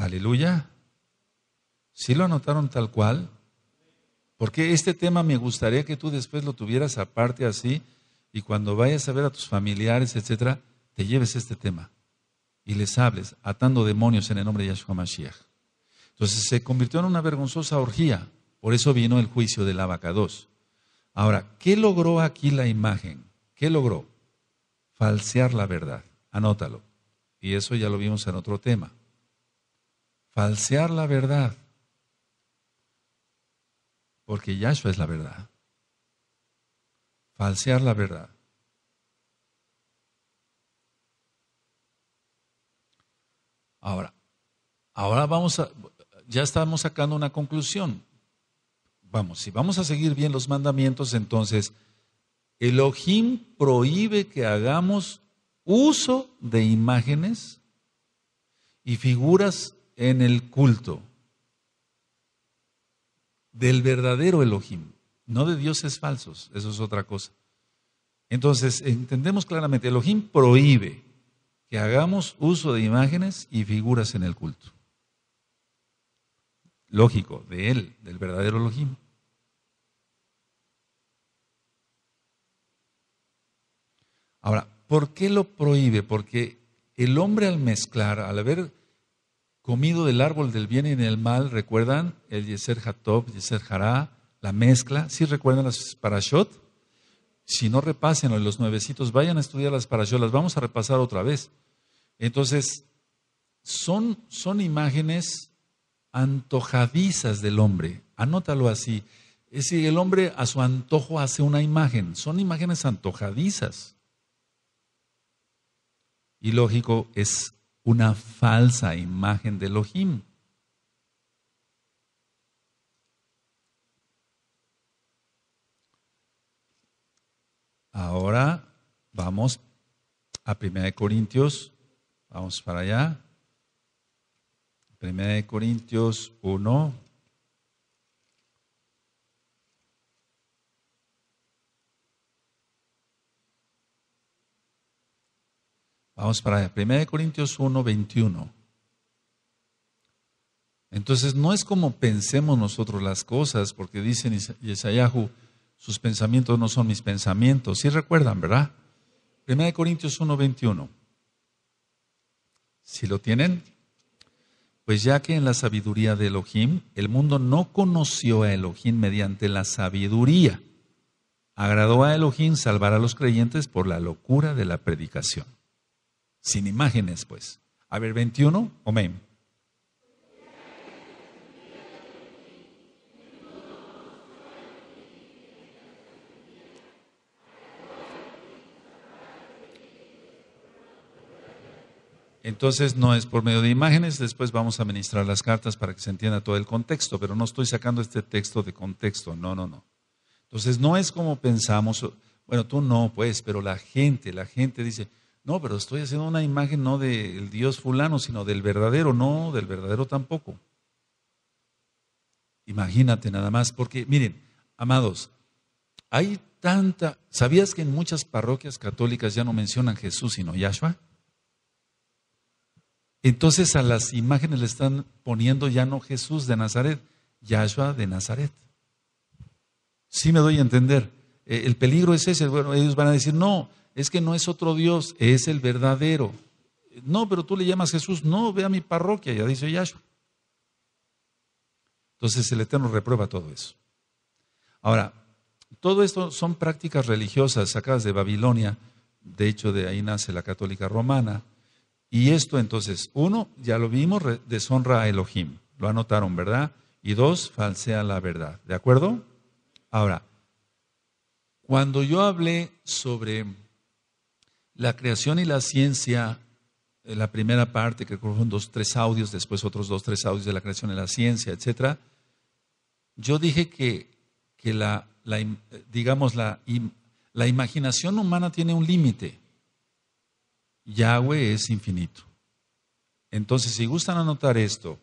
A: Aleluya. Si ¿Sí lo anotaron tal cual, porque este tema me gustaría que tú después lo tuvieras aparte así y cuando vayas a ver a tus familiares, etcétera, te lleves este tema y les hables atando demonios en el nombre de Yahshua Mashiach. Entonces se convirtió en una vergonzosa orgía, por eso vino el juicio del abacados. Ahora, ¿qué logró aquí la imagen? ¿Qué logró? Falsear la verdad. Anótalo. Y eso ya lo vimos en otro tema falsear la verdad, porque Yahshua es la verdad. Falsear la verdad. Ahora, ahora vamos a, ya estamos sacando una conclusión. Vamos, si vamos a seguir bien los mandamientos, entonces Elohim prohíbe que hagamos uso de imágenes y figuras en el culto del verdadero Elohim, no de dioses falsos, eso es otra cosa. Entonces, entendemos claramente, Elohim prohíbe que hagamos uso de imágenes y figuras en el culto. Lógico, de él, del verdadero Elohim. Ahora, ¿por qué lo prohíbe? Porque el hombre al mezclar, al haber comido del árbol del bien y del mal, ¿recuerdan? El Yeser Hatov, Yeser Hará, la mezcla. ¿Sí recuerdan las parashot? Si no repasen los nuevecitos, vayan a estudiar las parashot, las vamos a repasar otra vez. Entonces, son, son imágenes antojadizas del hombre. Anótalo así. Es decir, el hombre a su antojo hace una imagen. Son imágenes antojadizas. Y lógico, es una falsa imagen de Elohim. Ahora vamos a primera de Corintios, vamos para allá. de Corintios 1. Vamos para allá. 1 Corintios 1, 21. Entonces no es como pensemos nosotros las cosas, porque dicen Yesayahu, sus pensamientos no son mis pensamientos. Sí recuerdan, ¿verdad? 1 Corintios 1, 21. Si lo tienen, pues ya que en la sabiduría de Elohim, el mundo no conoció a Elohim mediante la sabiduría. Agradó a Elohim salvar a los creyentes por la locura de la predicación. Sin imágenes, pues. A ver, 21, amén. Entonces no es por medio de imágenes, después vamos a ministrar las cartas para que se entienda todo el contexto, pero no estoy sacando este texto de contexto, no, no, no. Entonces no es como pensamos, bueno, tú no, pues, pero la gente, la gente dice, no, pero estoy haciendo una imagen no del Dios fulano, sino del verdadero, no, del verdadero tampoco. Imagínate nada más, porque miren, amados, hay tanta... ¿Sabías que en muchas parroquias católicas ya no mencionan Jesús, sino Yahshua? Entonces a las imágenes le están poniendo ya no Jesús de Nazaret, Yahshua de Nazaret. Sí me doy a entender. Eh, el peligro es ese. Bueno, ellos van a decir, no, es que no es otro Dios, es el verdadero. No, pero tú le llamas Jesús, no, ve a mi parroquia, ya dice Yahshua. Entonces el Eterno reprueba todo eso. Ahora, todo esto son prácticas religiosas sacadas de Babilonia, de hecho de ahí nace la católica romana, y esto entonces, uno, ya lo vimos, deshonra a Elohim, lo anotaron, ¿verdad? Y dos, falsea la verdad, ¿de acuerdo? Ahora, cuando yo hablé sobre la creación y la ciencia, eh, la primera parte, que fueron dos, tres audios, después otros dos, tres audios de la creación y la ciencia, etc. Yo dije que, que la, la, eh, digamos, la, imaginación humana tiene un límite. Yahweh es infinito. Entonces, si gustan anotar esto,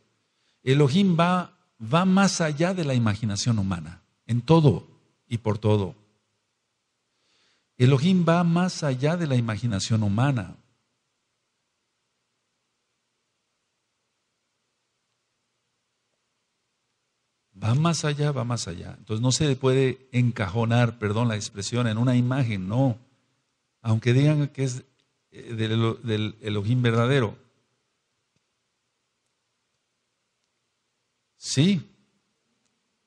A: Elohim va, va más allá de la imaginación humana, en todo y por todo. Elohim va más allá de la imaginación humana. Va más allá, va más allá. Entonces no se puede encajonar, perdón la expresión, en una imagen, no. Aunque digan que es eh, del, Elohim verdadero. Sí.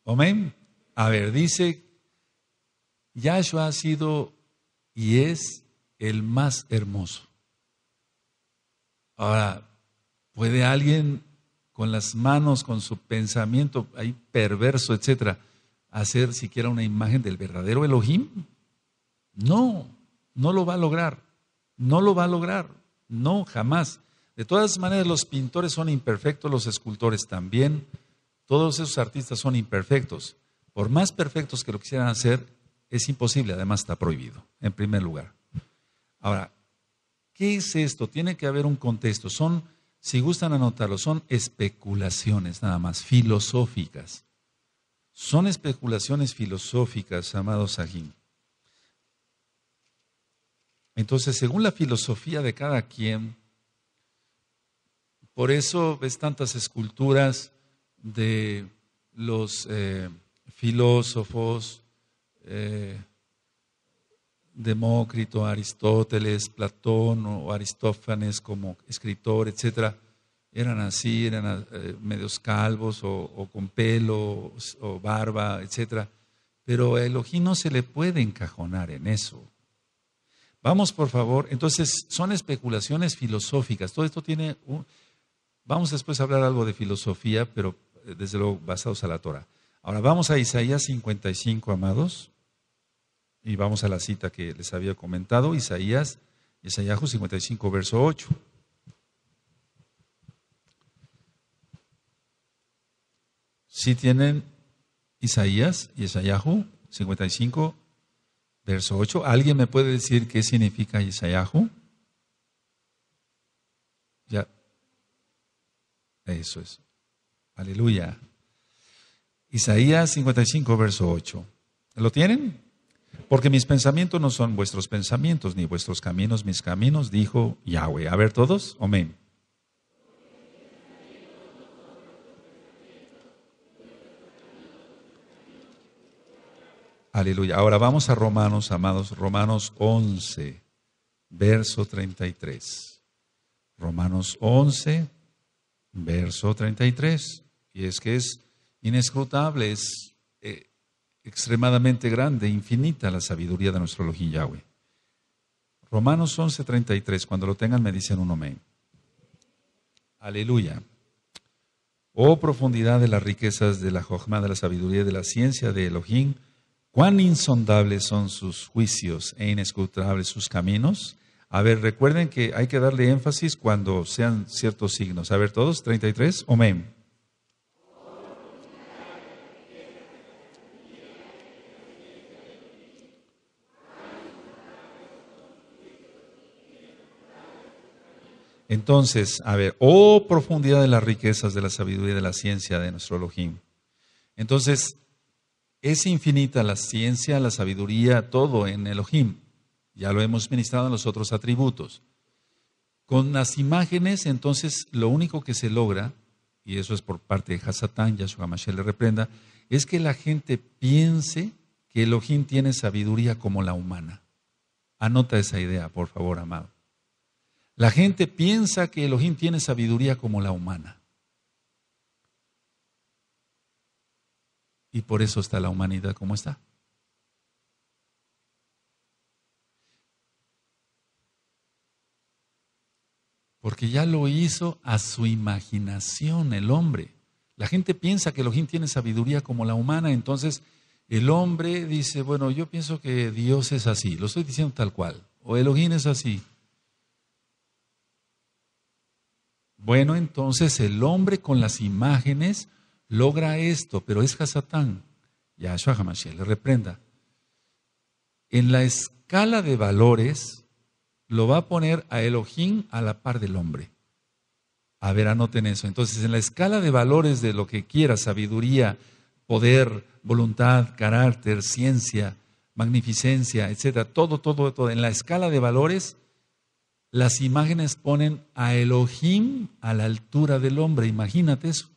A: Amén. A ver, dice, Yahshua ha sido y es el más hermoso. Ahora, puede alguien con las manos, con su pensamiento ahí perverso, etcétera, hacer siquiera una imagen del verdadero Elohim? No, no lo va a lograr. No lo va a lograr. No, jamás. De todas maneras, los pintores son imperfectos, los escultores también. Todos esos artistas son imperfectos. Por más perfectos que lo quisieran hacer, es imposible, además está prohibido, en primer lugar. Ahora, ¿qué es esto? Tiene que haber un contexto. Son, si gustan anotarlo, son especulaciones nada más, filosóficas. Son especulaciones filosóficas, amados Sajín. Entonces, según la filosofía de cada quien, por eso ves tantas esculturas de los eh, filósofos, eh, Demócrito, Aristóteles, Platón o Aristófanes como escritor, etcétera, eran así, eran eh, medios calvos o, con pelo o, barba, etcétera. Pero a no se le puede encajonar en eso. Vamos, por favor, entonces son especulaciones filosóficas. Todo esto tiene un... Vamos después a hablar algo de filosofía, pero eh, desde luego basados a la Torah. Ahora vamos a Isaías 55, amados, y vamos a la cita que les había comentado, Isaías, Isaías 55, verso 8. Si tienen Isaías y Isaías 55, verso 8, ¿alguien me puede decir qué significa Isaías? Ya. Eso es. Aleluya. Isaías 55, verso 8. ¿Lo tienen? Porque mis pensamientos no son vuestros pensamientos, ni vuestros caminos mis caminos, dijo Yahweh. A ver todos, amén. Aleluya. Ahora vamos a Romanos, amados, Romanos 11, verso 33. Romanos 11, verso 33. Y es que es Inescrutable es eh, extremadamente grande, infinita la sabiduría de nuestro Elohim Yahweh. Romanos 11:33, cuando lo tengan me dicen un amén. Aleluya. Oh profundidad de las riquezas de la jojma, de la sabiduría, de la ciencia de Elohim, cuán insondables son sus juicios e inescrutables sus caminos. A ver, recuerden que hay que darle énfasis cuando sean ciertos signos. A ver, todos, 33, amén. Entonces, a ver, oh profundidad de las riquezas de la sabiduría y de la ciencia de nuestro Elohim. Entonces, es infinita la ciencia, la sabiduría, todo en Elohim. Ya lo hemos ministrado en los otros atributos. Con las imágenes, entonces, lo único que se logra, y eso es por parte de Hasatán, Yahshua Mashiach le reprenda, es que la gente piense que Elohim tiene sabiduría como la humana. Anota esa idea, por favor, amado. La gente piensa que Elohim tiene sabiduría como la humana. Y por eso está la humanidad como está. Porque ya lo hizo a su imaginación el hombre. La gente piensa que Elohim tiene sabiduría como la humana, entonces el hombre dice, bueno, yo pienso que Dios es así, lo estoy diciendo tal cual, o Elohim es así, Bueno, entonces el hombre con las imágenes logra esto, pero es Hasatán. Yahshua Hamashiach le reprenda. En la escala de valores lo va a poner a Elohim a la par del hombre. A ver, anoten eso. Entonces, en la escala de valores de lo que quiera, sabiduría, poder, voluntad, carácter, ciencia, magnificencia, etcétera, todo, todo, todo, en la escala de valores, las imágenes ponen a Elohim a la altura del hombre, imagínate eso.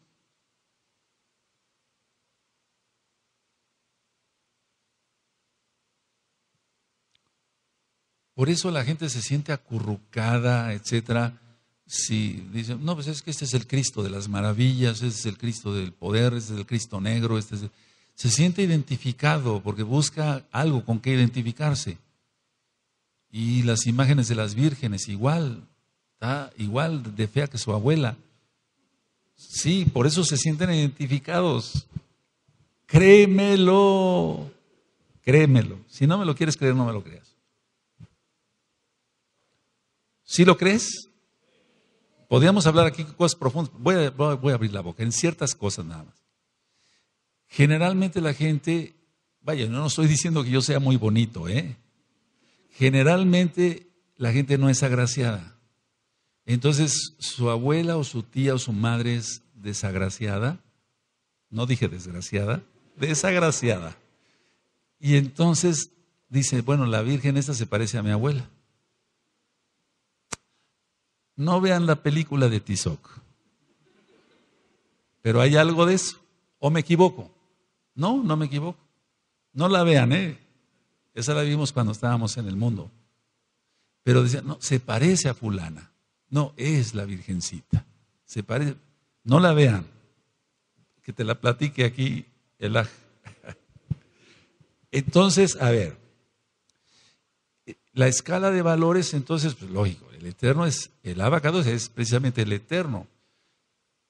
A: Por eso la gente se siente acurrucada, etcétera. Si dicen, no, pues es que este es el Cristo de las maravillas, este es el Cristo del poder, este es el Cristo negro, este se siente identificado porque busca algo con que identificarse. Y las imágenes de las vírgenes, igual, igual de fea que su abuela. Sí, por eso se sienten identificados. Créemelo, créemelo. Si no me lo quieres creer, no me lo creas. ¿Sí lo crees? Podríamos hablar aquí cosas profundas. Voy a, voy a abrir la boca en ciertas cosas nada más. Generalmente la gente, vaya, no estoy diciendo que yo sea muy bonito, ¿eh? Generalmente la gente no es agraciada. Entonces, su abuela o su tía o su madre es desagraciada. No dije desgraciada, desagraciada. Y entonces dice, bueno, la Virgen esta se parece a mi abuela. No vean la película de Tizoc. Pero hay algo de eso. ¿O me equivoco? No, no me equivoco. No la vean, ¿eh? Esa la vimos cuando estábamos en el mundo. Pero decía no, se parece a fulana. No, es la virgencita. Se parece. No la vean. Que te la platique aquí el aj. Entonces, a ver. La escala de valores, entonces, pues lógico, el eterno es, el abacado es precisamente el eterno.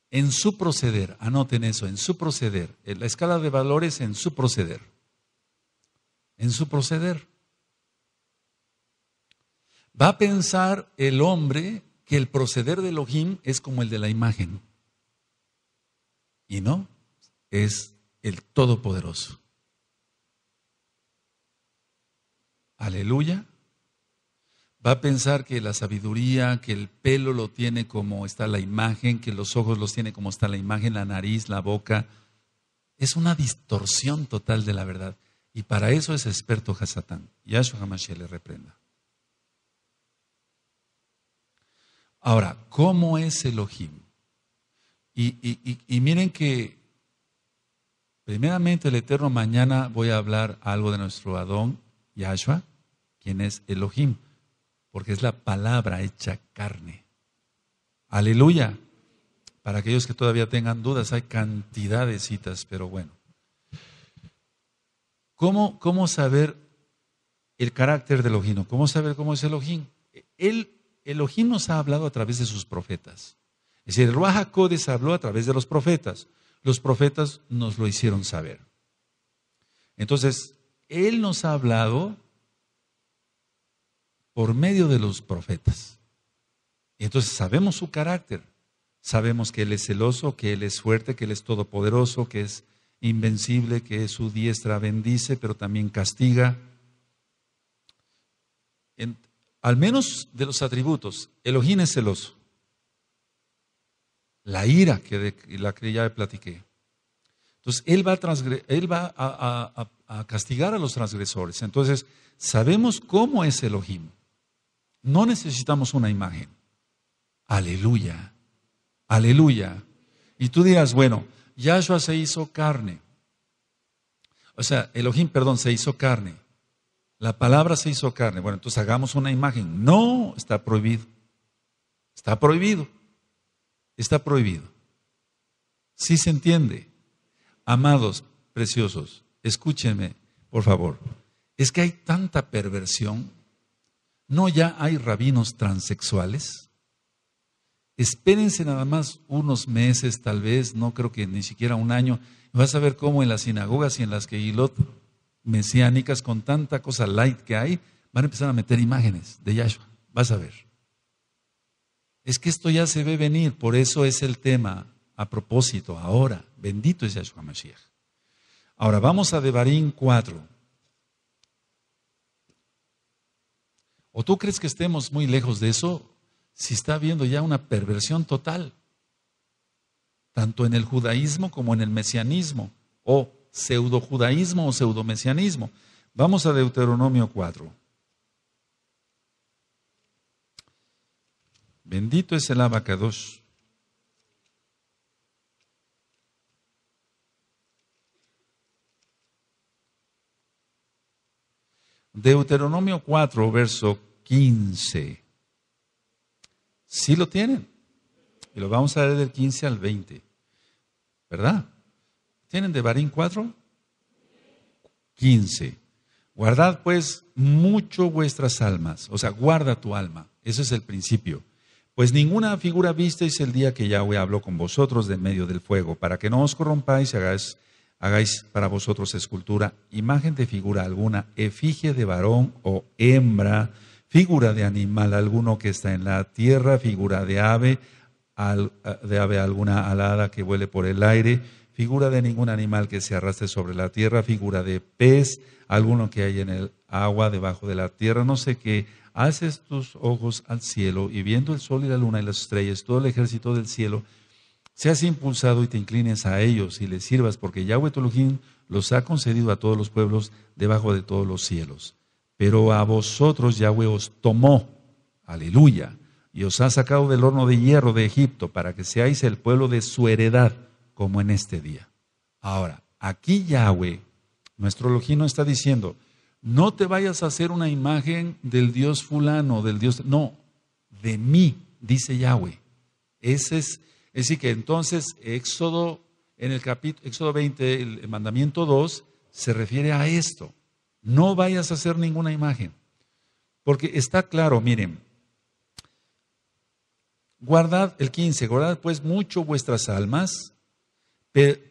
A: En su proceder, anoten eso, en su proceder, la escala de valores en su proceder en su proceder. Va a pensar el hombre que el proceder de Elohim es como el de la imagen. Y no, es el Todopoderoso. Aleluya. Va a pensar que la sabiduría, que el pelo lo tiene como está la imagen, que los ojos los tiene como está la imagen, la nariz, la boca. Es una distorsión total de la verdad. Y para eso es experto Hasatán. Yahshua Hamashiach le reprenda. Ahora, ¿cómo es Elohim? Y, miren que, primeramente, el Eterno, mañana voy a hablar algo de nuestro Adón, Yashua, quien es Elohim, porque es la palabra hecha carne. Aleluya. Para aquellos que todavía tengan dudas, hay cantidad de citas, pero bueno. ¿Cómo, cómo saber el carácter del Elohim? ¿Cómo saber cómo es Elohim? Él, Elohim nos ha hablado a través de sus profetas. Es decir, el Ruach HaKodes habló a través de los profetas. Los profetas nos lo hicieron saber. Entonces, Él nos ha hablado por medio de los profetas. Entonces sabemos su carácter. Sabemos que Él es celoso, que Él es fuerte, que Él es todopoderoso, que es invencible que es su diestra bendice, pero también castiga. al menos de los atributos, Elohim es celoso. La ira que, la ya platiqué. Entonces, Él va, a, a castigar a los transgresores. Entonces, sabemos cómo es Elohim. No necesitamos una imagen. Aleluya. Aleluya. Y tú dirás, bueno, Yahshua se hizo carne. O sea, Elohim, perdón, se hizo carne. La palabra se hizo carne. Bueno, entonces hagamos una imagen. No, está prohibido. Está prohibido. Está prohibido. Sí se entiende. Amados, preciosos, escúchenme, por favor. Es que hay tanta perversión. No ya hay rabinos transexuales. Espérense nada más unos meses, tal vez, no creo que ni siquiera un año. Vas a ver cómo en las sinagogas y en las que Gilot mesiánicas, con tanta cosa light que hay, van a empezar a meter imágenes de Yahshua. Vas a ver. Es que esto ya se ve venir, por eso es el tema a propósito ahora. Bendito es Yahshua Mashiach. Ahora vamos a Devarim 4. ¿O tú crees que estemos muy lejos de eso? si está habiendo ya una perversión total, tanto en el judaísmo como en el mesianismo, o pseudo-judaísmo o pseudomesianismo. Vamos a Deuteronomio 4. Bendito es el abacados. Deuteronomio 4, verso 15. Sí lo tienen. Y lo vamos a ver del 15 al 20. ¿Verdad? ¿Tienen de Barín 4? 15. Guardad pues mucho vuestras almas. O sea, guarda tu alma. Ese es el principio. Pues ninguna figura visteis el día que Yahweh habló con vosotros de medio del fuego, para que no os corrompáis y hagáis para vosotros escultura, imagen de figura alguna, efigie de varón o hembra, figura de animal alguno que está en la tierra, figura de ave, eh, de ave alguna alada que vuele por el aire, figura de ningún animal que se arrastre sobre la tierra, figura de pez, alguno que hay en el agua debajo de la tierra, no sé qué. Haces tus ojos al cielo y viendo el sol y la luna y las estrellas, todo el ejército del cielo, seas impulsado y te inclines a ellos y les sirvas, porque Yahweh Tolujín los ha concedido a todos los pueblos debajo de todos los cielos pero a vosotros Yahweh os tomó, aleluya, y os ha sacado del horno de hierro de Egipto para que seáis el pueblo de su heredad, como en este día. Ahora, aquí Yahweh, nuestro Logino está diciendo, no te vayas a hacer una imagen del Dios fulano, del Dios, no, de mí, dice Yahweh. Ese es, es decir, que entonces Éxodo, en el capítulo, Éxodo 20, el mandamiento 2, se refiere a esto. No vayas a hacer ninguna imagen. Porque está claro, miren, guardad el 15, guardad pues mucho vuestras almas,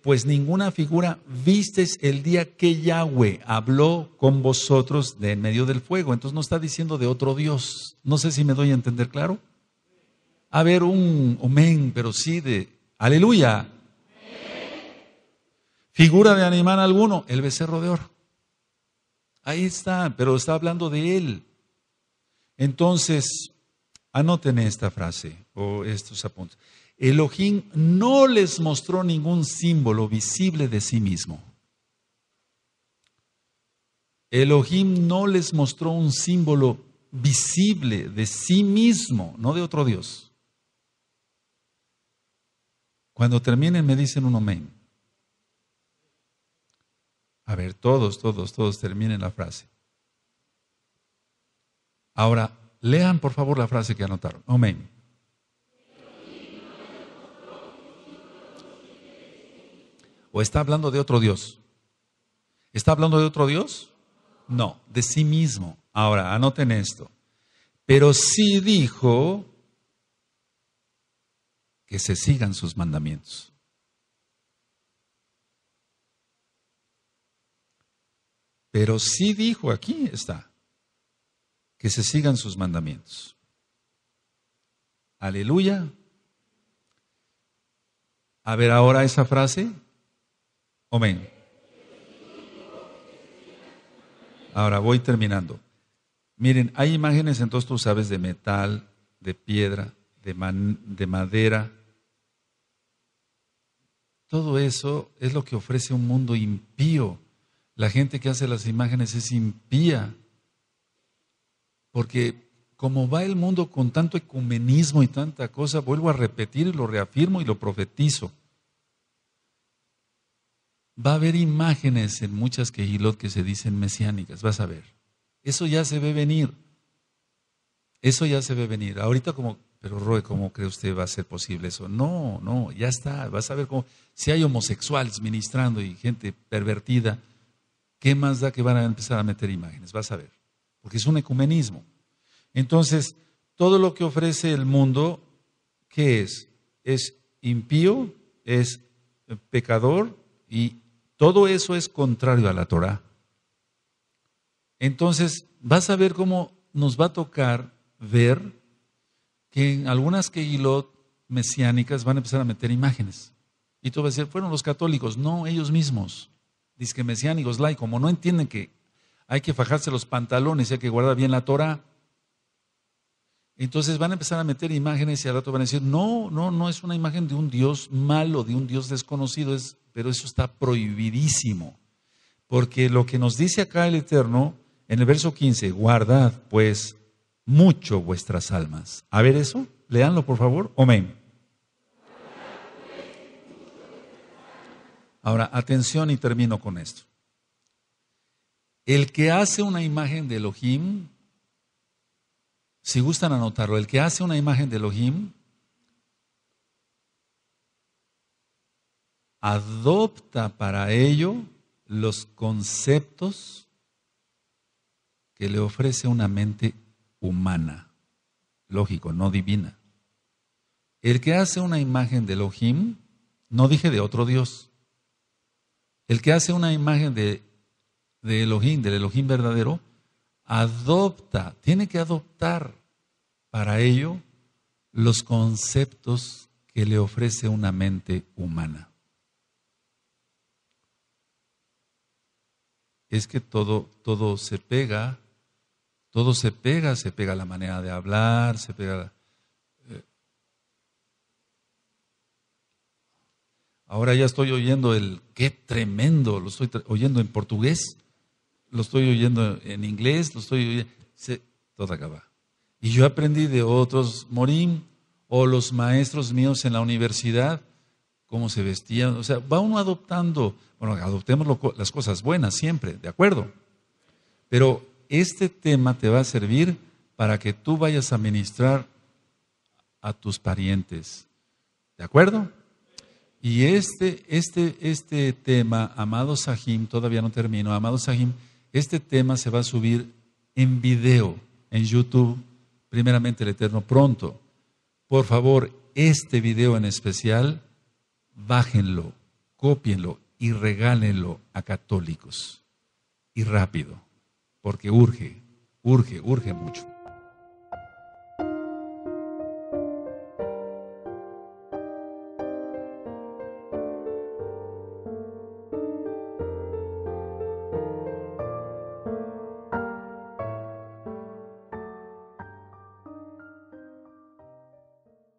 A: pues ninguna figura visteis el día que Yahweh habló con vosotros de en medio del fuego. Entonces no está diciendo de otro Dios. No sé si me doy a entender claro. A ver, un amén, pero sí de aleluya. Figura de animal alguno, el becerro de oro. Ahí está, pero está hablando de Él. Entonces, anoten esta frase o estos apuntes. Elohim no les mostró ningún símbolo visible de sí mismo. Elohim no les mostró un símbolo visible de sí mismo, no de otro Dios. Cuando terminen me dicen un amén. A ver, todos, todos, todos terminen la frase. Ahora, lean por favor la frase que anotaron. Amén. ¿O está hablando de otro Dios? ¿Está hablando de otro Dios? No, de sí mismo. Ahora, anoten esto. Pero sí dijo que se sigan sus mandamientos. Pero sí dijo, aquí está, que se sigan sus mandamientos. Aleluya. A ver ahora esa frase. Amén. Ahora voy terminando. Miren, hay imágenes, entonces tú sabes, de metal, de piedra, de, de madera. Todo eso es lo que ofrece un mundo impío la gente que hace las imágenes es impía, porque como va el mundo con tanto ecumenismo y tanta cosa, vuelvo a repetir y lo reafirmo y lo profetizo. Va a haber imágenes en muchas quejilot que se dicen mesiánicas, vas a ver. Eso ya se ve venir. Eso ya se ve venir. Ahorita como, pero Roe, ¿cómo cree usted va a ser posible eso? No, no, ya está. Vas a ver cómo, si hay homosexuales ministrando y gente pervertida, ¿Qué más da que van a empezar a meter imágenes? Vas a ver. Porque es un ecumenismo. Entonces, todo lo que ofrece el mundo, ¿qué es? Es impío, es eh, pecador y todo eso es contrario a la Torah. Entonces, vas a ver cómo nos va a tocar ver que en algunas Keilot mesiánicas van a empezar a meter imágenes. Y tú vas a decir, fueron los católicos. No, ellos mismos que y y like, como no entienden que hay que fajarse los pantalones y hay que guardar bien la Torah, entonces van a empezar a meter imágenes y al rato van a decir, no, no, no es una imagen de un Dios malo, de un Dios desconocido, es, pero eso está prohibidísimo. Porque lo que nos dice acá el Eterno, en el verso 15, guardad pues mucho vuestras almas. A ver eso, leanlo por favor. Amén. Ahora, atención y termino con esto. El que hace una imagen de Elohim, si gustan anotarlo, el que hace una imagen de Elohim, adopta para ello los conceptos que le ofrece una mente humana, lógico, no divina. El que hace una imagen de Elohim, no dije de otro Dios, el que hace una imagen de, de Elohim, del Elohim verdadero, adopta, tiene que adoptar para ello los conceptos que le ofrece una mente humana. Es que todo, todo se pega, todo se pega, se pega la manera de hablar, se pega la... Ahora ya estoy oyendo el qué tremendo, lo estoy oyendo en portugués, lo estoy oyendo en inglés, lo estoy oyendo. todo acaba. Y yo aprendí de otros Morín, o los maestros míos en la universidad, cómo se vestían. O sea, va uno adoptando, bueno, adoptemos las cosas buenas siempre, ¿de acuerdo? Pero este tema te va a servir para que tú vayas a ministrar a tus parientes, ¿de acuerdo? Y este, este, este, tema, amado Sahim, todavía no termino, amado Sahim, este tema se va a subir en video en YouTube, primeramente el Eterno pronto. Por favor, este video en especial, bájenlo, cópienlo y regálenlo a católicos. Y rápido, porque urge, urge, urge mucho.